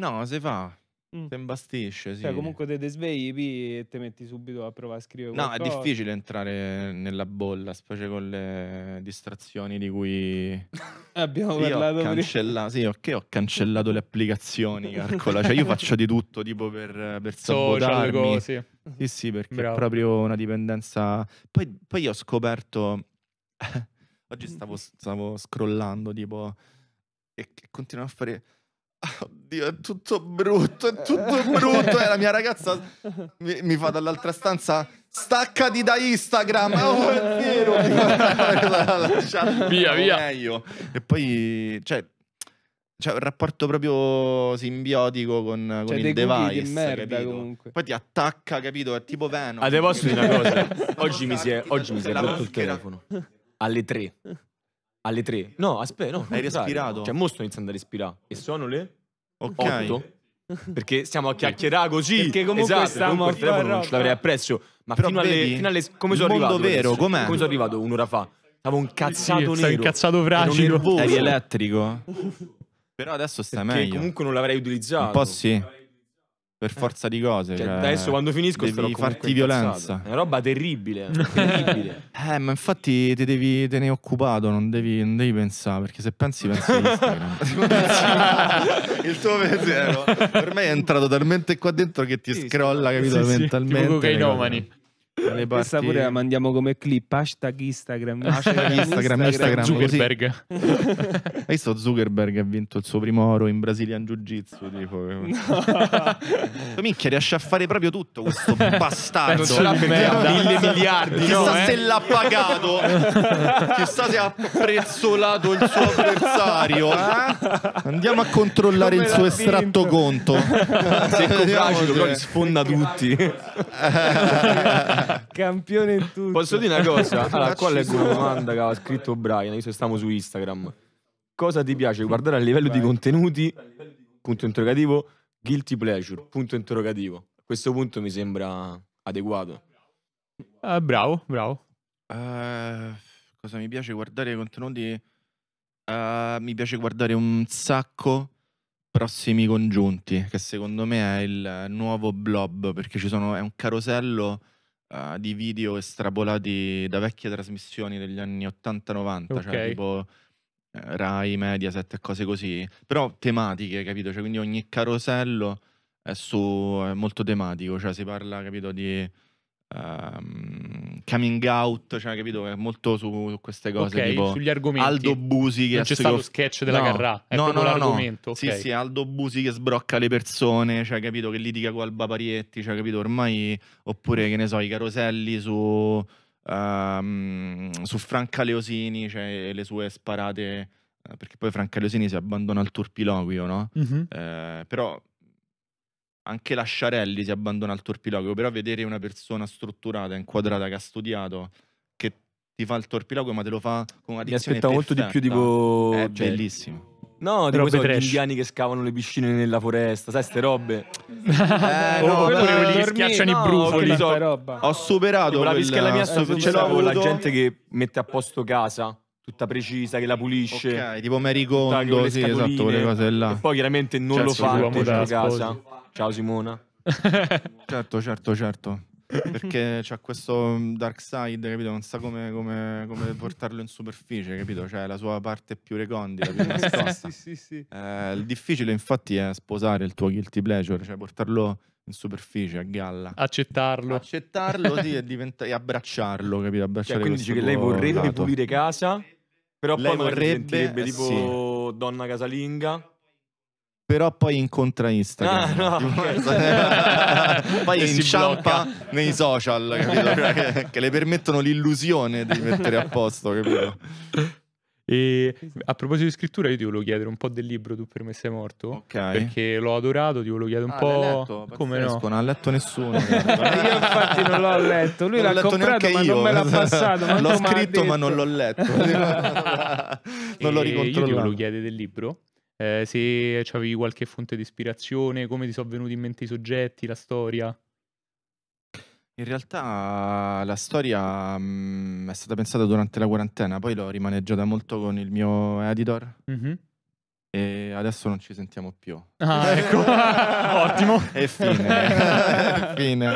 No, se fa, Mm. Ti imbastisce, cioè, sì. Cioè, comunque te, te e ti metti subito a provare a scrivere No, è difficile entrare nella bolla, specie con le distrazioni di cui abbiamo parlato cancella... Sì, ok, ho cancellato le applicazioni, calcola. Cioè, io faccio di tutto tipo per, per Social, cose. Sì, sì, perché Bravo. è proprio una dipendenza... Poi, poi ho scoperto... Oggi stavo, stavo scrollando, tipo... E continuo a fare Oddio, è tutto brutto, è tutto brutto. E la mia ragazza mi, mi fa dall'altra stanza. Staccati da Instagram, oh, è vero. via, via. Meglio. E poi, cioè, cioè, un rapporto proprio simbiotico con, cioè, con il device. Di merda, Poi ti attacca, capito? È tipo Venom. Ah, devo dire una cosa. Oggi mi si è, rotto il telefono. Alle tre. Alle 3. No, aspetta, no. Hai respirato? Cioè, mo sto iniziando a respirare. E sono le Ok. 8. Perché stiamo a chiacchierare così. Perché comunque esatto, stiamo comunque il telefono non ce l'avrei appresso. Ma Però fino, alle, fino alle. Come sono arrivato? vero, com'è? Come sono arrivato un'ora fa? Stavo incazzato sì, nero. Stavo incazzato fragile. Eri elettrico. Però adesso stai Perché meglio. comunque non l'avrei utilizzato. Un po' sì per eh. forza di cose. Cioè, cioè, adesso quando finisco devi farti violenza. È una roba terribile, terribile. eh, ma infatti te devi tenere occupato, non devi, non devi, pensare, perché se pensi pensi a Instagram. Il tuo pensiero per me è entrato talmente qua dentro che ti sì, scrolla, sì, capito, sì, mentalmente. Tipo cocainomani. Questa parti... pure la mandiamo come clip. Hashtag Instagram. Hashtag Instagram, Instagram, Instagram Zuckerberg. Hai visto Zuckerberg ha vinto il suo primo oro in Brazilian Jiu-Jitsu? Tipo. No. Minchia, riesce a fare proprio tutto questo bastardo. ce l'ha mille miliardi. Chissà no, eh? se l'ha pagato. Chissà se ha prezzolato il suo avversario. Eh? Andiamo a controllare come il suo estratto vinto? conto. Secco fragile, però li sfonda tutti. Campione in tutto. Posso dire una cosa? Allora, qual è la domanda che ha scritto Brian? Io se stiamo su Instagram. Cosa ti piace guardare a livello di contenuti? Punto interrogativo. Guilty pleasure. Punto interrogativo. A questo punto mi sembra adeguato. Uh, bravo, bravo. Uh, cosa mi piace guardare contenuti? Uh, mi piace guardare un sacco prossimi congiunti, che secondo me è il nuovo blob, perché ci sono, è un carosello uh, di video estrabolati da vecchie trasmissioni degli anni 80-90, cioè okay. cioè tipo eh, Rai, Mediaset e cose così, però tematiche, capito? Cioè, quindi ogni carosello è, su, è molto tematico, cioè si parla, capito, di Um, coming out, cioè, capito? È molto su, su, queste cose. Okay, tipo sugli argomenti. Aldo Busi che non c'è stato lo sketch della no, Carrà. È no, no, l'argomento. No. Okay. Sì, sì, Aldo Busi che sbrocca le persone, cioè, capito? Che litiga con Alba Parietti, cioè, capito? Ormai, oppure che ne so, i caroselli su, um, su Franca Leosini, cioè le sue sparate. Eh, perché poi Franca Leosini si abbandona al turpiloquio, no? Mm-hmm. Eh, però anche Lasciarelli si abbandona al torpilogo, però vedere una persona strutturata, inquadrata, che ha studiato, che ti fa il torpilogo, ma te lo fa con una dizione Mi aspetta molto di più, tipo... È eh, cioè... bellissimo. No, tipo sono gli indiani che scavano le piscine nella foresta, sai, ste robe. eh, eh no, quello quelli che schiacciano no, i brufoli. So, Ho superato tipo, la pischella mia, eh, sto eh, ce l'ho con la gente che mette a posto casa tutta precisa, che la pulisce. Ok, tipo Mary Kondo, sì, esatto, quelle cose là. E poi chiaramente non cioè, lo fa in casa. Ciao Simona. certo, certo, certo. Perché c'ha questo mm, dark side, capito? Non sa come, come, come portarlo in superficie, capito? Cioè, la sua parte più recondita, più nascosta. sì, sì, sì. Eh, il difficile, infatti, è sposare il tuo guilty pleasure, cioè portarlo in superficie, a galla. Accettarlo. Accettarlo, sì, e, diventa- e abbracciarlo, capito? Abbracciare Cioè, quindi dice che lei vorrebbe lato. pulire casa, però Lei poi vorrebbe- sentirebbe eh, tipo donna casalinga però poi incontra Instagram. Ah, no, okay. poi inciampa nei social che, che, le permettono l'illusione di mettere a posto. Capito? E a proposito di scrittura, io ti volevo chiedere un po' del libro Tu per me sei morto. Okay. Perché l'ho adorato, ti volevo chiedere un ah, po'. Letto, come no? Non ha letto nessuno. io infatti non l'ho letto. Lui l'ha comprato, ma io. non me l'ha passato. L'ho scritto, ma non l'ho letto. non l'ho ricontrollato. Io ti volevo chiedere del libro eh, se avevi qualche fonte di ispirazione, come ti sono venuti in mente i soggetti, la storia. In realtà la storia mh, mm, è stata pensata durante la quarantena, poi l'ho rimaneggiata molto con il mio editor. Mm-hmm. E adesso non ci sentiamo più. Ah, ecco, ottimo. E fine. fine.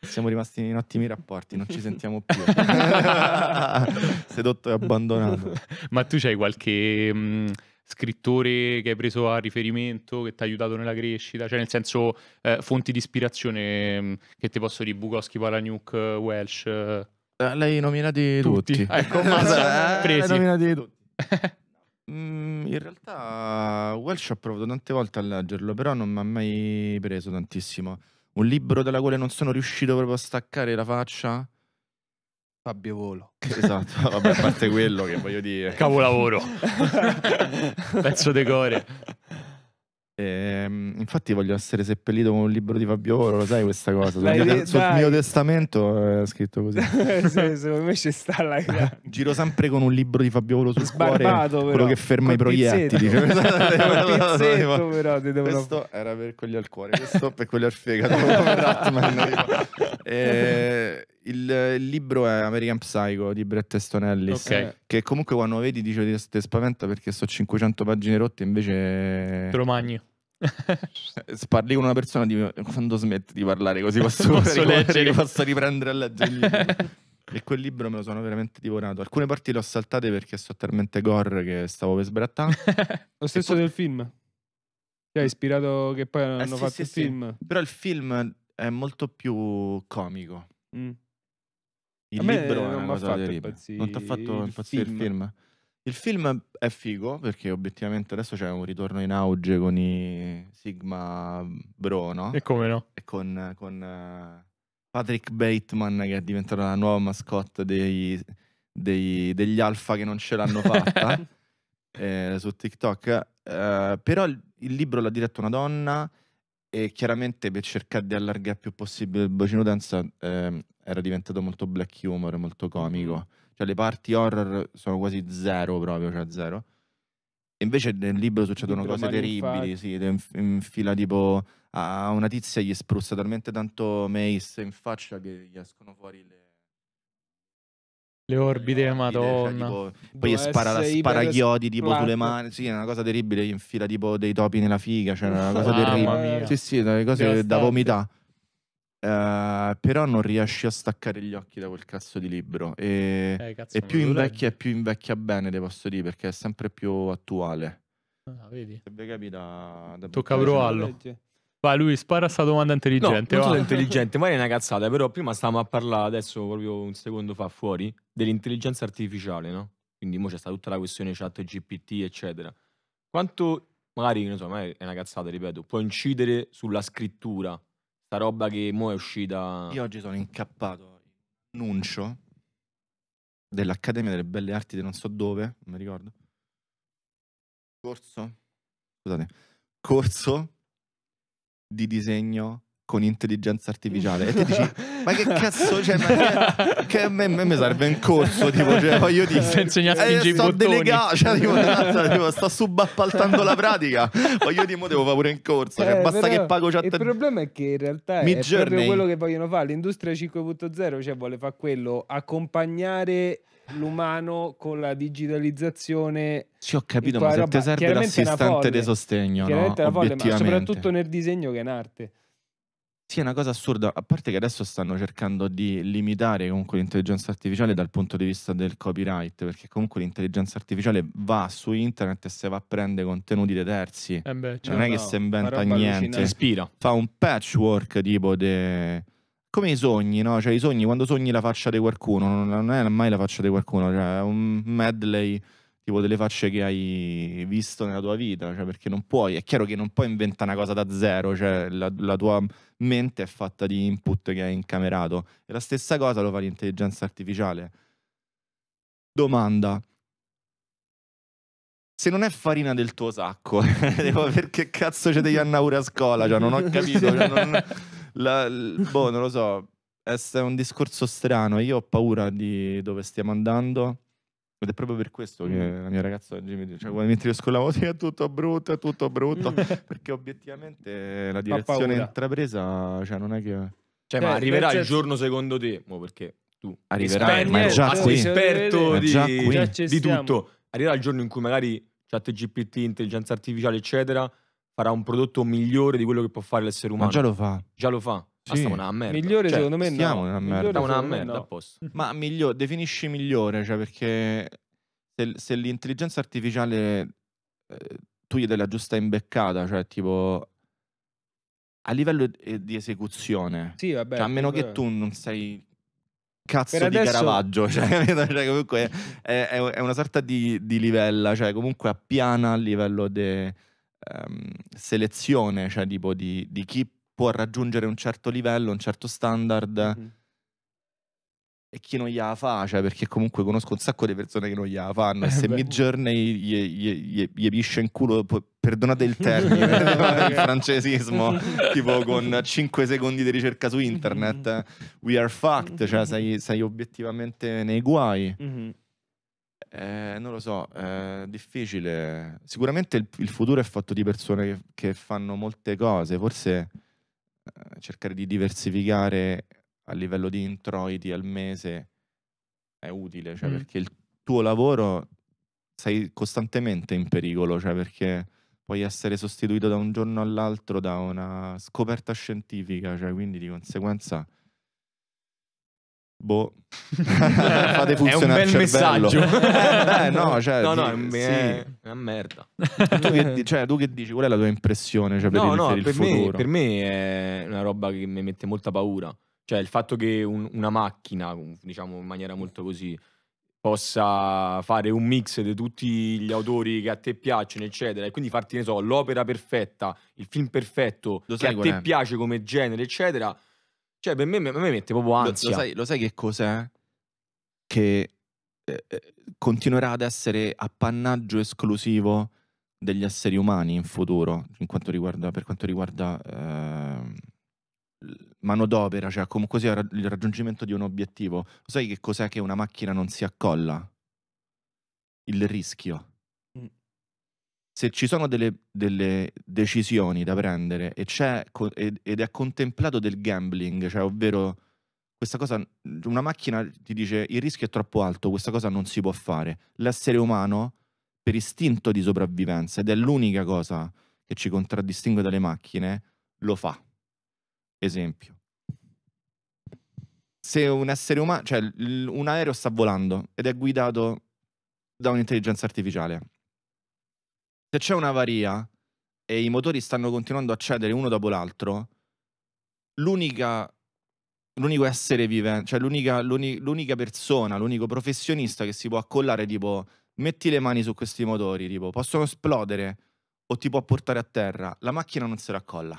Siamo rimasti in ottimi rapporti, non ci sentiamo più. Sedotto e abbandonato. Ma tu c'hai qualche... Mh mm, scrittore che hai preso a riferimento, che ti ha aiutato nella crescita, cioè nel senso eh, fonti di ispirazione mh, mm, che ti posso dire, Bukowski, Palaniuk, eh, Welsh. eh, ah, L'hai nominati tutti. tutti. Ah, ecco, mazza, eh, presi. nominati tutti. Mm, in realtà Welsh ho provato tante volte a leggerlo, però non mi ha mai preso tantissimo. Un libro dalla quale non sono riuscito proprio a staccare la faccia Fabio Volo. Esatto, vabbè, a parte quello che voglio dire. Capolavoro. Pezzo decore. E, ehm, infatti voglio essere seppellito con un libro di Fabio Oro, lo sai questa cosa? Sul, mio, sul mio, testamento eh, è scritto così. sì, secondo me ci sta la Giro sempre con un libro di Fabio Oro sul Sbarbato, cuore, quello che ferma i proiettili. pizzetto, esatto, esatto, esatto. però, questo era per quelli al cuore, questo per quelli al fegato. e, eh, il, il, libro è American Psycho di Brett Easton Ellis okay. Eh, che comunque quando vedi dice ti spaventa perché so 500 pagine rotte invece te lo magni se Parli con una persona di... quando smetti di parlare così posso, posso leggere, posso riprendere a leggere. e quel libro me lo sono veramente divorato. Alcune parti le ho saltate perché sono talmente gore che stavo per sbrattare. lo stesso poi... del film. Ti ha ispirato che poi hanno eh, sì, fatto sì, il sì. film. Però il film è molto più comico. Mm. Il libro non è una cosa terribile. Non ti ha fatto impazzire il film. Il film è figo perché obiettivamente adesso c'è un ritorno in auge con i Sigma Bro, no? E come no? E con, con eh, Patrick Bateman che è diventato la nuova mascotte dei, dei, degli alfa che non ce l'hanno fatta eh, su TikTok. Eh, però il, il libro l'ha diretto una donna e chiaramente per cercare di allargare il più possibile il bacino d'anza eh, era diventato molto black humor, molto comico. Mm-hmm. Cioè le parti horror sono quasi zero proprio, cioè zero. E invece nel libro succedono libro cose terribili, sì, infila tipo a una tizia gli spruzza talmente tanto mace in faccia che gli escono fuori le le orbite, le orbite cioè, madonna. Cioè, tipo, poi spara la sparachiodi tipo splatto. sulle mani. Sì, è una cosa terribile. Gli infila tipo dei topi nella figa. Cioè, una cosa terribile. Sì, sì, delle cose Devastante. da vomitare. Uh, però non riesci a staccare gli occhi da quel cazzo di libro e, eh, cazzo, e più invecchia e più invecchia bene te posso dire perché è sempre più attuale ah, vedi. Capi, da, tocca a Broallo Vai lui, spara sta domanda intelligente. No, non sono intelligente, ma è una cazzata, però prima stavamo a parlare, adesso proprio un secondo fa fuori, dell'intelligenza artificiale, no? Quindi mo c'è stata tutta la questione chat GPT, eccetera. Quanto, magari, non so, ma è una cazzata, ripeto, può incidere sulla scrittura Sta roba che mo è uscita. Io oggi sono incappato annuncio dell'Accademia delle Belle Arti di non so dove, non mi ricordo. Corso, scusate, corso di disegno con intelligenza artificiale e ti dici ma che cazzo c'è cioè, ma che, a me, me, serve un corso tipo cioè, voglio dire se insegnassi eh, sto delegato cioè, tipo, cazzo, tipo, sto subappaltando la pratica voglio dire mo devo fare pure un corso cioè, eh, basta però, che pago chat il problema è che in realtà Mi è journey. proprio quello che vogliono fare l'industria 5.0 cioè vuole fare quello accompagnare l'umano con la digitalizzazione. Sì, ho capito, ma se ti serve l'assistante di sostegno, no? Folle, ma soprattutto nel disegno che è in arte. Sì, è una cosa assurda, a parte che adesso stanno cercando di limitare comunque l'intelligenza artificiale dal punto di vista del copyright, perché comunque l'intelligenza artificiale va su internet e se va a prendere contenuti dei terzi, eh beh, cioè, non è no, che certo. si inventa niente, ispira. fa un patchwork tipo de... come i sogni, no? Cioè i sogni, quando sogni la faccia di qualcuno, non è mai la faccia di qualcuno, cioè è un medley tipo delle facce che hai visto nella tua vita, cioè perché non puoi, è chiaro che non puoi inventare una cosa da zero, cioè la, la tua mente è fatta di input che hai incamerato e la stessa cosa lo fa l'intelligenza artificiale. Domanda. Se non è farina del tuo sacco, perché cazzo ci devi annaure a scuola? Cioè, non ho capito. Cioè, non, la, boh, non lo so. È un discorso strano. Io ho paura di dove stiamo andando ed è proprio per questo che mm. la mia ragazza oggi mi dice, cioè, mentre io scolavo, sì, è tutto brutto, è tutto brutto, mm. perché obiettivamente la direzione intrapresa, cioè non è che... Cioè, eh, ma cioè, arriverà il giorno secondo te, mo perché tu arriverà, ma è già qui. esperto di, già qui. Già di tutto. Arriverà il giorno in cui magari chat GPT, intelligenza artificiale, eccetera, farà un prodotto migliore di quello che può fare l'essere umano. Ma già lo fa. Già lo fa. Sì. Ah, stiamo una merda. Migliore cioè, secondo me siamo no. una merda. Migliore, una merda no. Ma migliore, definisci migliore, cioè perché se, se l'intelligenza artificiale eh, tu gli dai la giusta imbeccata, cioè tipo a livello eh, di esecuzione. Sì, vabbè. Cioè, a meno che tu non sei cazzo per di Caravaggio, cioè, cioè comunque è, è, una sorta di, di, livella, cioè comunque appiana a livello di um, ehm, selezione, cioè tipo di, di chi può raggiungere un certo livello, un certo standard. mm E chi non gliela fa, cioè, perché comunque conosco un sacco di persone che non gliela fanno. e eh se beh. journey gli, gli, pisce in culo, perdonate il termine, eh, il francesismo, tipo con 5 secondi di ricerca su internet, mm-hmm. we are fucked, cioè mm-hmm. sei, sei obiettivamente nei guai. Eh, non lo so, è eh, difficile. Sicuramente il, il, futuro è fatto di persone che, che fanno molte cose, forse eh, cercare di diversificare a livello di introiti al mese è utile, cioè mm. perché il tuo lavoro sei costantemente in pericolo, cioè perché puoi essere sostituito da un giorno all'altro da una scoperta scientifica, cioè quindi di conseguenza Boh, fate funzionare il cervello. eh, no, cioè, no, no, è, un- sì. è una merda. tu, che, cioè, tu che dici? Qual è la tua impressione cioè, per, no, il, no, per il me, futuro? per me è una roba che mi mette molta paura. Cioè, il fatto che un- una macchina, diciamo in maniera molto così, possa fare un mix di tutti gli autori che a te piacciono, eccetera, e quindi farti, ne so, l'opera perfetta, il film perfetto che a te è? piace come genere, eccetera. Cioè, a me, a me mette proprio ansia. Lo, lo, sai, lo sai che cos'è? Che eh, eh, continuerà ad essere appannaggio esclusivo degli esseri umani in futuro, in quanto riguarda, per quanto riguarda eh, manodopera, cioè comunque sia il raggiungimento di un obiettivo. Lo sai che cos'è che una macchina non si accolla? Il rischio se ci sono delle, delle decisioni da prendere e ed è contemplato del gambling, cioè ovvero questa cosa, mhmm, una macchina ti dice il rischio è troppo alto, questa cosa non si può fare. L'essere umano, per istinto di sopravvivenza, ed è l'unica cosa che ci contraddistingue dalle macchine, lo fa. Esempio. Se un essere umano, cioè un aereo sta volando ed è guidato da un'intelligenza artificiale, se c'è un'avaria e i motori stanno continuando a cedere uno dopo l'altro, l'unica l'unico essere vivente, cioè l'unica, l'unica, persona, l'unico professionista che si può accollare, tipo, metti le mani su questi motori, tipo, possono esplodere o ti può portare a terra, la macchina non si raccolla.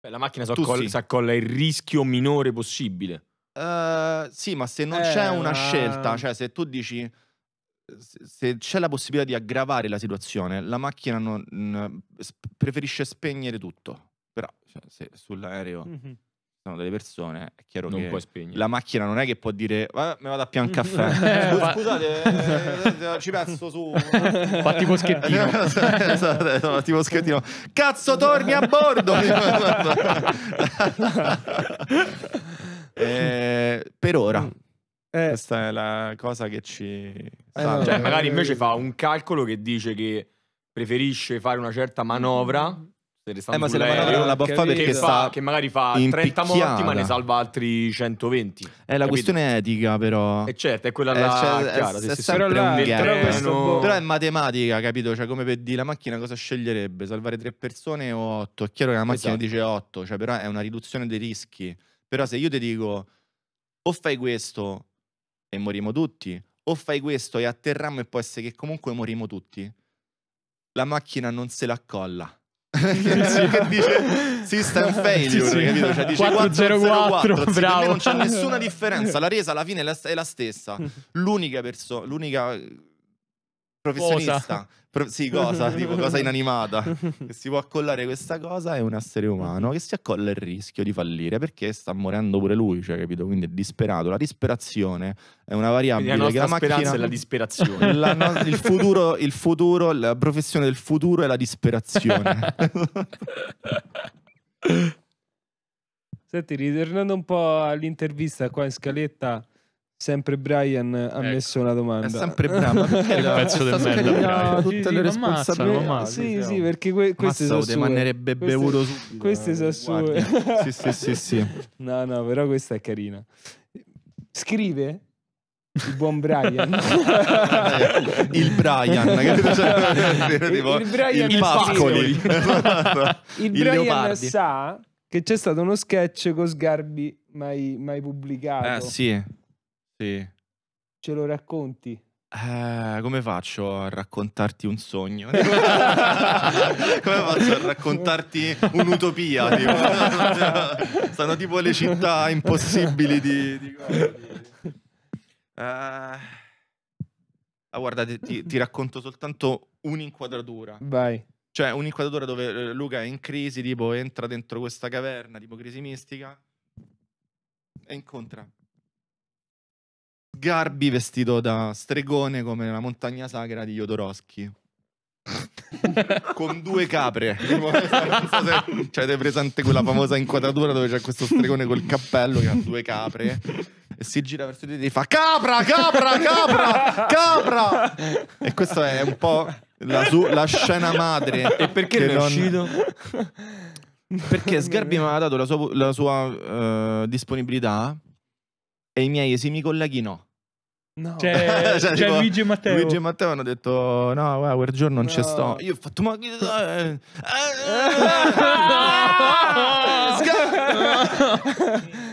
Beh, la macchina si accolla, sì. si accolla il rischio minore possibile. Uh, sì, ma se non eh, c'è una ma... scelta, cioè se tu dici se c'è la possibilità di aggravare la situazione, la macchina non, preferisce spegnere tutto. Però cioè, se sull'aereo mm-hmm. sono delle persone, è chiaro non che la macchina non è che può dire ah, mi vado a pian caffè. Eh, scusate, eh, eh, ci penso su. Fatti boschettino. Esatto, esatto, esatto, fatti boschettino. Cazzo, torni a bordo! eh, per ora. Mm. Eh. Questa è la cosa che ci... Eh, cioè, magari eh, invece eh. fa un calcolo che dice che preferisce fare una certa manovra eh, ma se la manovra non la può fare perché fa, che magari fa 30 morti ma ne salva altri 120 è la questione etica però e eh, certo è quella è, là, cioè, chiaro, è, se è sempre però, un però, boh- però è matematica capito cioè come per dire la macchina cosa sceglierebbe salvare 3 persone o 8 è chiaro che la macchina esatto. dice 8 cioè però è una riduzione dei rischi però se io ti dico o fai questo e moriamo tutti, o fai questo e atterriamo e può essere che comunque moriamo tutti. La macchina non se la colla. che dice system failure, sì, sì. capito? Cioè dice 404, bravo. Sì, non c'è nessuna differenza, la resa alla fine è la stessa. L'unica persona, l'unica professionista. Pro- sì, cosa, tipo cosa inanimata. che si può accollare questa cosa è un essere umano che si accolla il rischio di fallire perché sta morendo pure lui, cioè, capito? Quindi è disperato. La disperazione è una variabile Quindi la che la macchina... è la disperazione. La no- il, futuro, il futuro, la professione del futuro è la disperazione. Senti, ritornando un po' all'intervista qua in scaletta Sempre Brian ha ecco. messo una domanda. È sempre Brian, ma perché il pezzo del merda? Tutte le responsabilità. Sì, sì, perché que- queste sono sue. Mannerebbe bevuto subito. Queste sono sue. sì, sì, sì, sì. No, no, però questa è carina. Scrive il buon Brian il Brian il Brian il Pascoli esatto. il, il Brian Leopardi. sa che c'è stato uno sketch con Sgarbi mai, mai pubblicato eh sì sì. Ce lo racconti? Eh, come faccio a raccontarti un sogno? come faccio a raccontarti un'utopia? Tipo? Sono tipo le città impossibili di... di... Uh... Ah, guarda, ti, ti racconto soltanto un'inquadratura. Vai. Cioè, un'inquadratura dove eh, Luca è in crisi, tipo entra dentro questa caverna, tipo crisi mistica, e incontra Sgarbi vestito da stregone come la montagna sacra di Jodorowsky. con due capre. Non so se avete presente quella famosa inquadratura dove c'è questo stregone col cappello che ha due capre. E si gira verso di te e fa capra, capra, capra, capra. E questa è un po' la, su- la scena madre. E perché non è uscito? Perché Sgarbi mi ha dato la sua, la sua uh, disponibilità e i miei esimi colleghi no. No. Cioè, cioè, cioè tipo, Luigi e Matteo. Luigi e Matteo hanno detto: No, guarda, quel giorno non no. ci sto. Io ho fatto: Ma. che.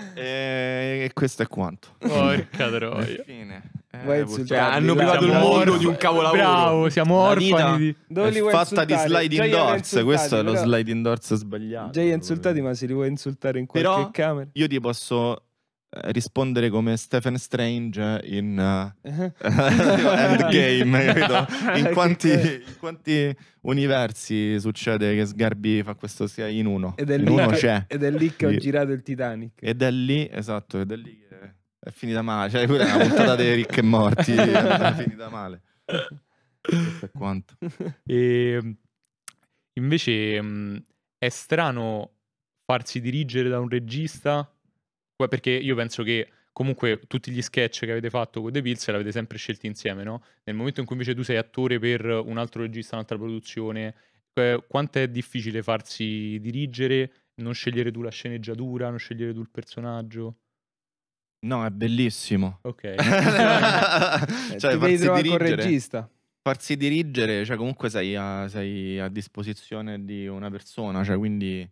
e questo è quanto. Porca troia. Fine. Eh, cioè, hanno privato il mondo di un cavolavoro. Bravo, siamo orfani. Di... Dove li fatta di sliding doors. Questo è lo sliding doors sbagliato. Già insultati, ma se li vuoi insultare in qualche Però camera. Io ti posso eh, rispondere come Stephen Strange in uh, uh-huh. Endgame, in quanti, in quanti, universi succede che Sgarbi fa questo sia in uno? Ed è, in lì, uno che, ed è lì che ho girato il Titanic. Ed è lì, esatto, ed è lì che è finita male. Cioè, quella è una puntata dei ricchi e morti, è finita male. Questo è quanto. E, ehm, invece mm, è strano farsi dirigere da un regista perché io penso che comunque tutti gli sketch che avete fatto con The Pills l'avete sempre scelti insieme, no? Nel momento in cui invece tu sei attore per un altro regista, un'altra produzione, eh, quanto è difficile farsi dirigere, non scegliere tu la sceneggiatura, non scegliere tu il personaggio? No, è bellissimo. Ok. cioè, Ti cioè, devi trovare dirigere. col regista farsi dirigere, cioè comunque sei a, sei a, disposizione di una persona, cioè quindi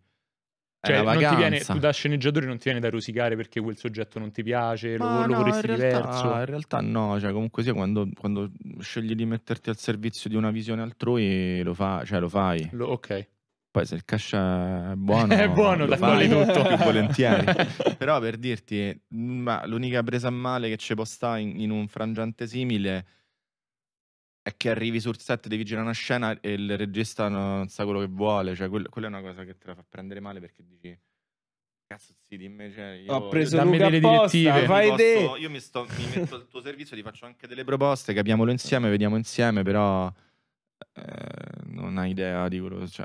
cioè, non ti viene, tu da sceneggiatore non ti viene da rosicare perché quel soggetto non ti piace, lo, lo no, vorresti in realtà, diverso. In realtà no, cioè, comunque sia quando, quando, scegli di metterti al servizio di una visione altrui, lo, fa, cioè, lo fai. Lo, ok. Poi se il cash è buono, è buono, lo fai tutto. più volentieri. Però per dirti, l'unica presa a male che ci può stare in, in un frangente simile è è che arrivi sul set, devi girare una scena e il regista non sa quello che vuole. Cioè, quel- quella è una cosa che te la fa prendere male perché dici. Cazzo, sì, dimmi. Cioè, io... Ho preso Dammi delle direttive. fai posso- Io mi, sto, mi metto al tuo servizio, ti faccio anche delle proposte, capiamolo insieme, vediamo insieme, però eh, non hai idea di quello, cioè,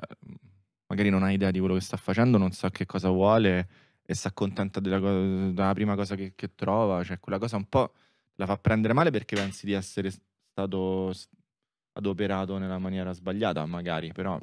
magari non hai idea di quello che sta facendo, non sa che cosa vuole e si accontenta della, co- della prima cosa che, che trova, cioè quella cosa un po' la fa prendere male perché pensi di essere stato adoperato nella maniera sbagliata, magari, però...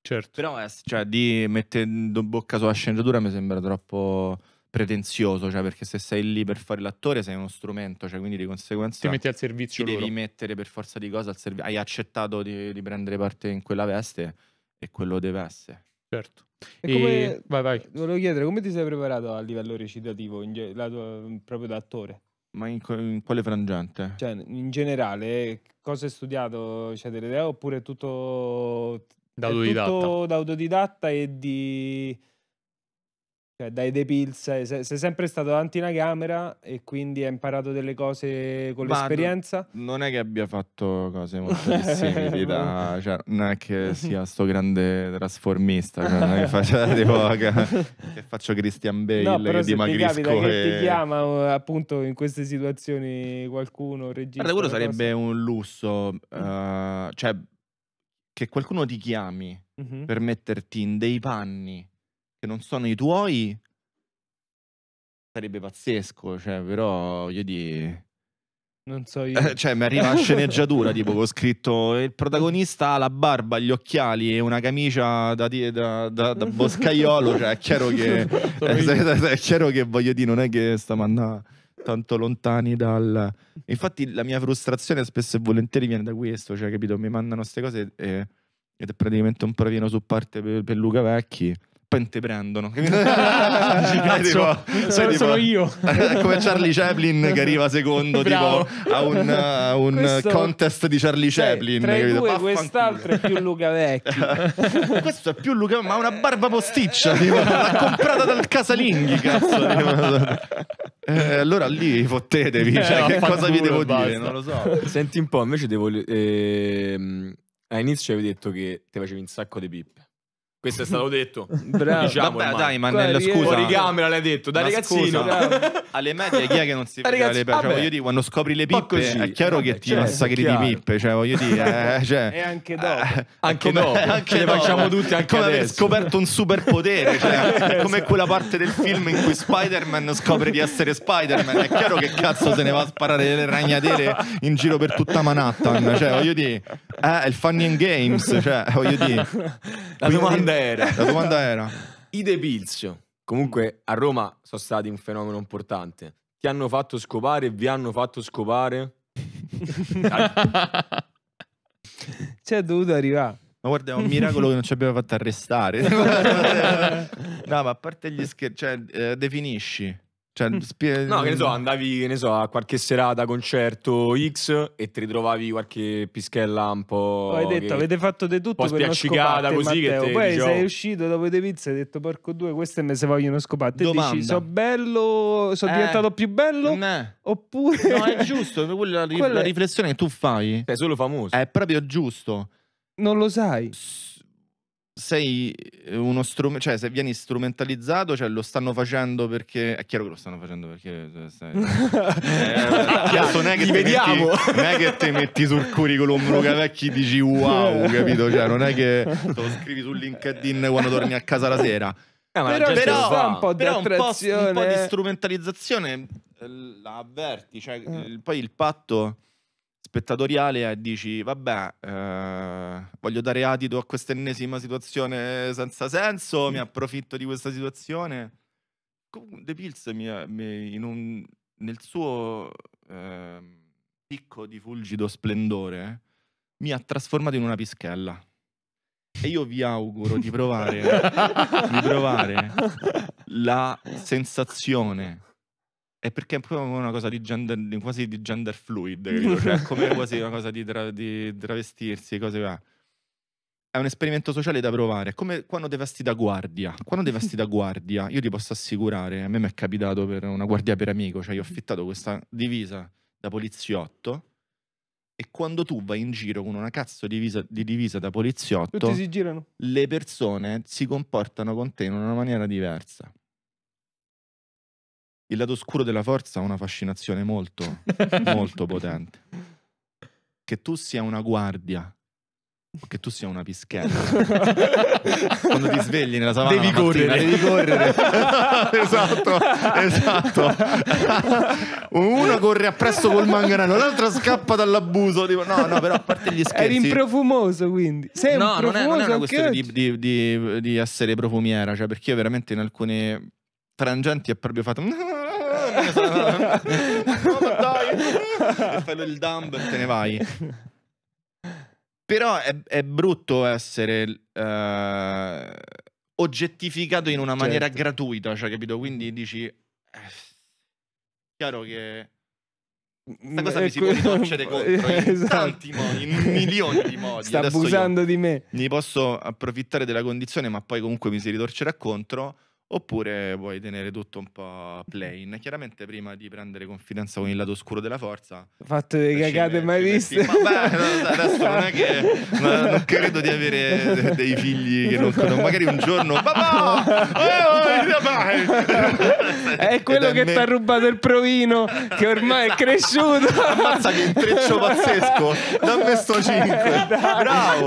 Certo. Però, cioè, di mettendo bocca sulla sceneggiatura mi sembra troppo pretenzioso, cioè, perché se sei lì per fare l'attore sei uno strumento, cioè, quindi di conseguenza... Ti metti al servizio Ti loro. devi mettere per forza di cosa al servizio. Hai accettato di, di prendere parte in quella veste e quello deve essere. Certo. E come, e... Vai, vai. Volevo chiedere come ti sei preparato a livello recitativo, ge- la tua, proprio da attore? Ma in, in quale frangente? Cioè, in generale, cosa hai studiato? Cioè, delle idee oppure tutto... Da autodidatta. tutto da autodidatta e di cioè, dai The Pills sei, sei sempre stato davanti una camera e quindi hai imparato delle cose con Ma l'esperienza. non è che abbia fatto cose molto simili, da, cioè, non è che sia sto grande trasformista cioè, che, faccio, tipo, che, che, faccio Christian Bale no, però che dimagrisco. Ti e... che ti chiama uh, appunto in queste situazioni qualcuno, regista. Guarda, sarebbe cosa. un lusso, uh, cioè che qualcuno ti chiami mm-hmm. per metterti in dei panni che non sono i tuoi sarebbe pazzesco, cioè, però voglio dire... Non so io. cioè, mi arriva la sceneggiatura, tipo, ho scritto il protagonista ha la barba, gli occhiali e una camicia da, da, da, da boscaiolo, cioè, è chiaro che... eh, è chiaro che, voglio dire, non è che stiamo andando tanto lontani dal... Infatti la mia frustrazione spesso e volentieri viene da questo, cioè, capito? Mi mandano queste cose e... ed è praticamente un provino su parte per, per Luca Vecchi Chapman te prendono. Cazzo, tipo, sai, tipo, sono io. come Charlie Chaplin che arriva secondo tipo, a un, a un Questo... contest di Charlie cioè, Chaplin. Tra i due, quest'altro è più Luca Vecchi. Questo è più Luca, ma ha una barba posticcia. Tipo, l'ha comprata dal casalinghi. Cazzo, eh, allora lì fottetevi. Eh, cioè, eh, che cosa vi devo basta. dire? Non lo so. Senti un po', invece devo. Ehm, all'inizio avevi detto che ti facevi un sacco di pippe. Questo è stato detto. Bravo. Diciamo Vabbè, dai, ma nella scusa. Fuori camera l'hai detto, da ragazzino. Scusa, alle medie chi è che non si vede le peppe? Cioè, voglio dire, quando scopri le pippe così, è chiaro vabbè, che ti certo, massacri di pippe, cioè voglio dire, eh, cioè, E anche dopo. Eh, anche come, dopo. Anche le facciamo tutti anche come aver scoperto un superpotere, cioè, certo. come quella parte del film in cui Spider-Man scopre di essere Spider-Man, è chiaro che cazzo se ne va a sparare delle ragnatele in giro per tutta Manhattan, cioè voglio dire, eh, il Funny in Games, cioè voglio dire. La domanda è era... La domanda era... Ide Bilzio, comunque a Roma sono stati un fenomeno importante. Ti hanno fatto scopare, vi hanno fatto scopare? C'è dovuto arrivare. Ma guarda, è un miracolo che non ci abbiamo fatto arrestare. no, ma a parte gli scherzi, cioè, eh, definisci cioè, mm. spie... No, che ne so, andavi che ne so, a qualche serata, concerto X e ti ritrovavi qualche pischella un po'. hai detto, avete fatto di tutto. Un po' spiaccicata così Matteo. che te, Poi dicevo... sei oh". uscito dopo le pizze e hai detto, porco due, queste me se vogliono scopare. Te dici, so bello, sono eh. diventato più bello? Ne. Eh. Oppure... No, è giusto, quella, quella, la riflessione che tu fai. Sei solo famoso. È proprio giusto. Non lo sai. S sei eh, uno strumento, cioè se vieni strumentalizzato, cioè lo stanno facendo perché è chiaro che lo stanno facendo perché sai, eh, eh non è che ti, Metti, non è che te metti sul curriculum Luca Vecchi dici wow, capito? Cioè non è che te lo scrivi su LinkedIn quando torni a casa la sera. Eh, però, però, un po, però un, po', un po' di strumentalizzazione eh, la avverti, cioè, mm. poi il patto spettatoriale e dici vabbè eh, voglio dare adito a questa ennesima situazione senza senso, mm. mi approfitto di questa situazione. The Pills mi, mi, un, nel suo eh, picco di fulgido splendore mi ha trasformato in una pischella. E io vi auguro di provare, di provare la sensazione è perché è proprio una cosa di gender, quasi di gender fluid, cioè come quasi una cosa di, tra, di travestirsi, cose va. È un esperimento sociale da provare, è come quando ti vesti da guardia. Quando ti vesti da guardia, io ti posso assicurare, a me mi è capitato per una guardia per amico, cioè io ho affittato questa divisa da poliziotto, e quando tu vai in giro con una cazzo divisa, di divisa da poliziotto, le persone si comportano con te in una maniera diversa il lato oscuro della forza ha una fascinazione molto, molto potente. Che tu sia una guardia, o che tu sia una pischella. Quando ti svegli nella savana devi correre, mattina, devi correre. esatto, esatto. Uno corre appresso col manganello, l'altro scappa dall'abuso. Tipo, no, no, però a parte gli scherzi. Eri improfumoso quindi. Sei no, non è, non è, una questione di, di, di, di essere profumiera, cioè perché io veramente in alcune Frangenti è proprio fatto... no, ma dai! e fai il dumb e te ne vai. Però è, è brutto essere uh, oggettificato in una certo. maniera gratuita, cioè, capito? Quindi dici... Eh, chiaro che... Questa cosa mi si può ritorcere contro in esatto. tanti modi, in milioni di modi. Sta Adesso abusando di me. Mi posso approfittare della condizione, ma poi comunque mi si ritorcerà contro oppure vuoi tenere tutto un po' plain. Chiaramente prima di prendere confidenza con il lato oscuro della forza... Fatto delle cagate mai viste. ma adesso non è che... Ma non credo di avere dei figli che non conosco. Magari un giorno... Papà! Eh, è quello che ti ha rubato il provino, che ormai è esatto. cresciuto. Ammazza che intreccio pazzesco. Dammi sto 5. Bravo.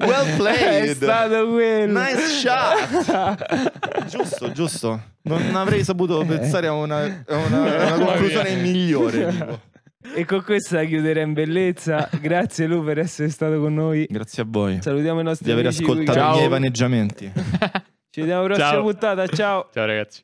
Well played. È stato quello. Nice shot. giusto, giusto. Non avrei saputo eh. pensare a una, a una, a una conclusione migliore. Tipo. E con questa chiuderei in bellezza. Grazie Lu per essere stato con noi. Grazie a voi. Salutiamo i nostri di aver ascoltato i miei vaneggiamenti. Ci vediamo alla prossima Ciao. puntata. Ciao. Ciao ragazzi.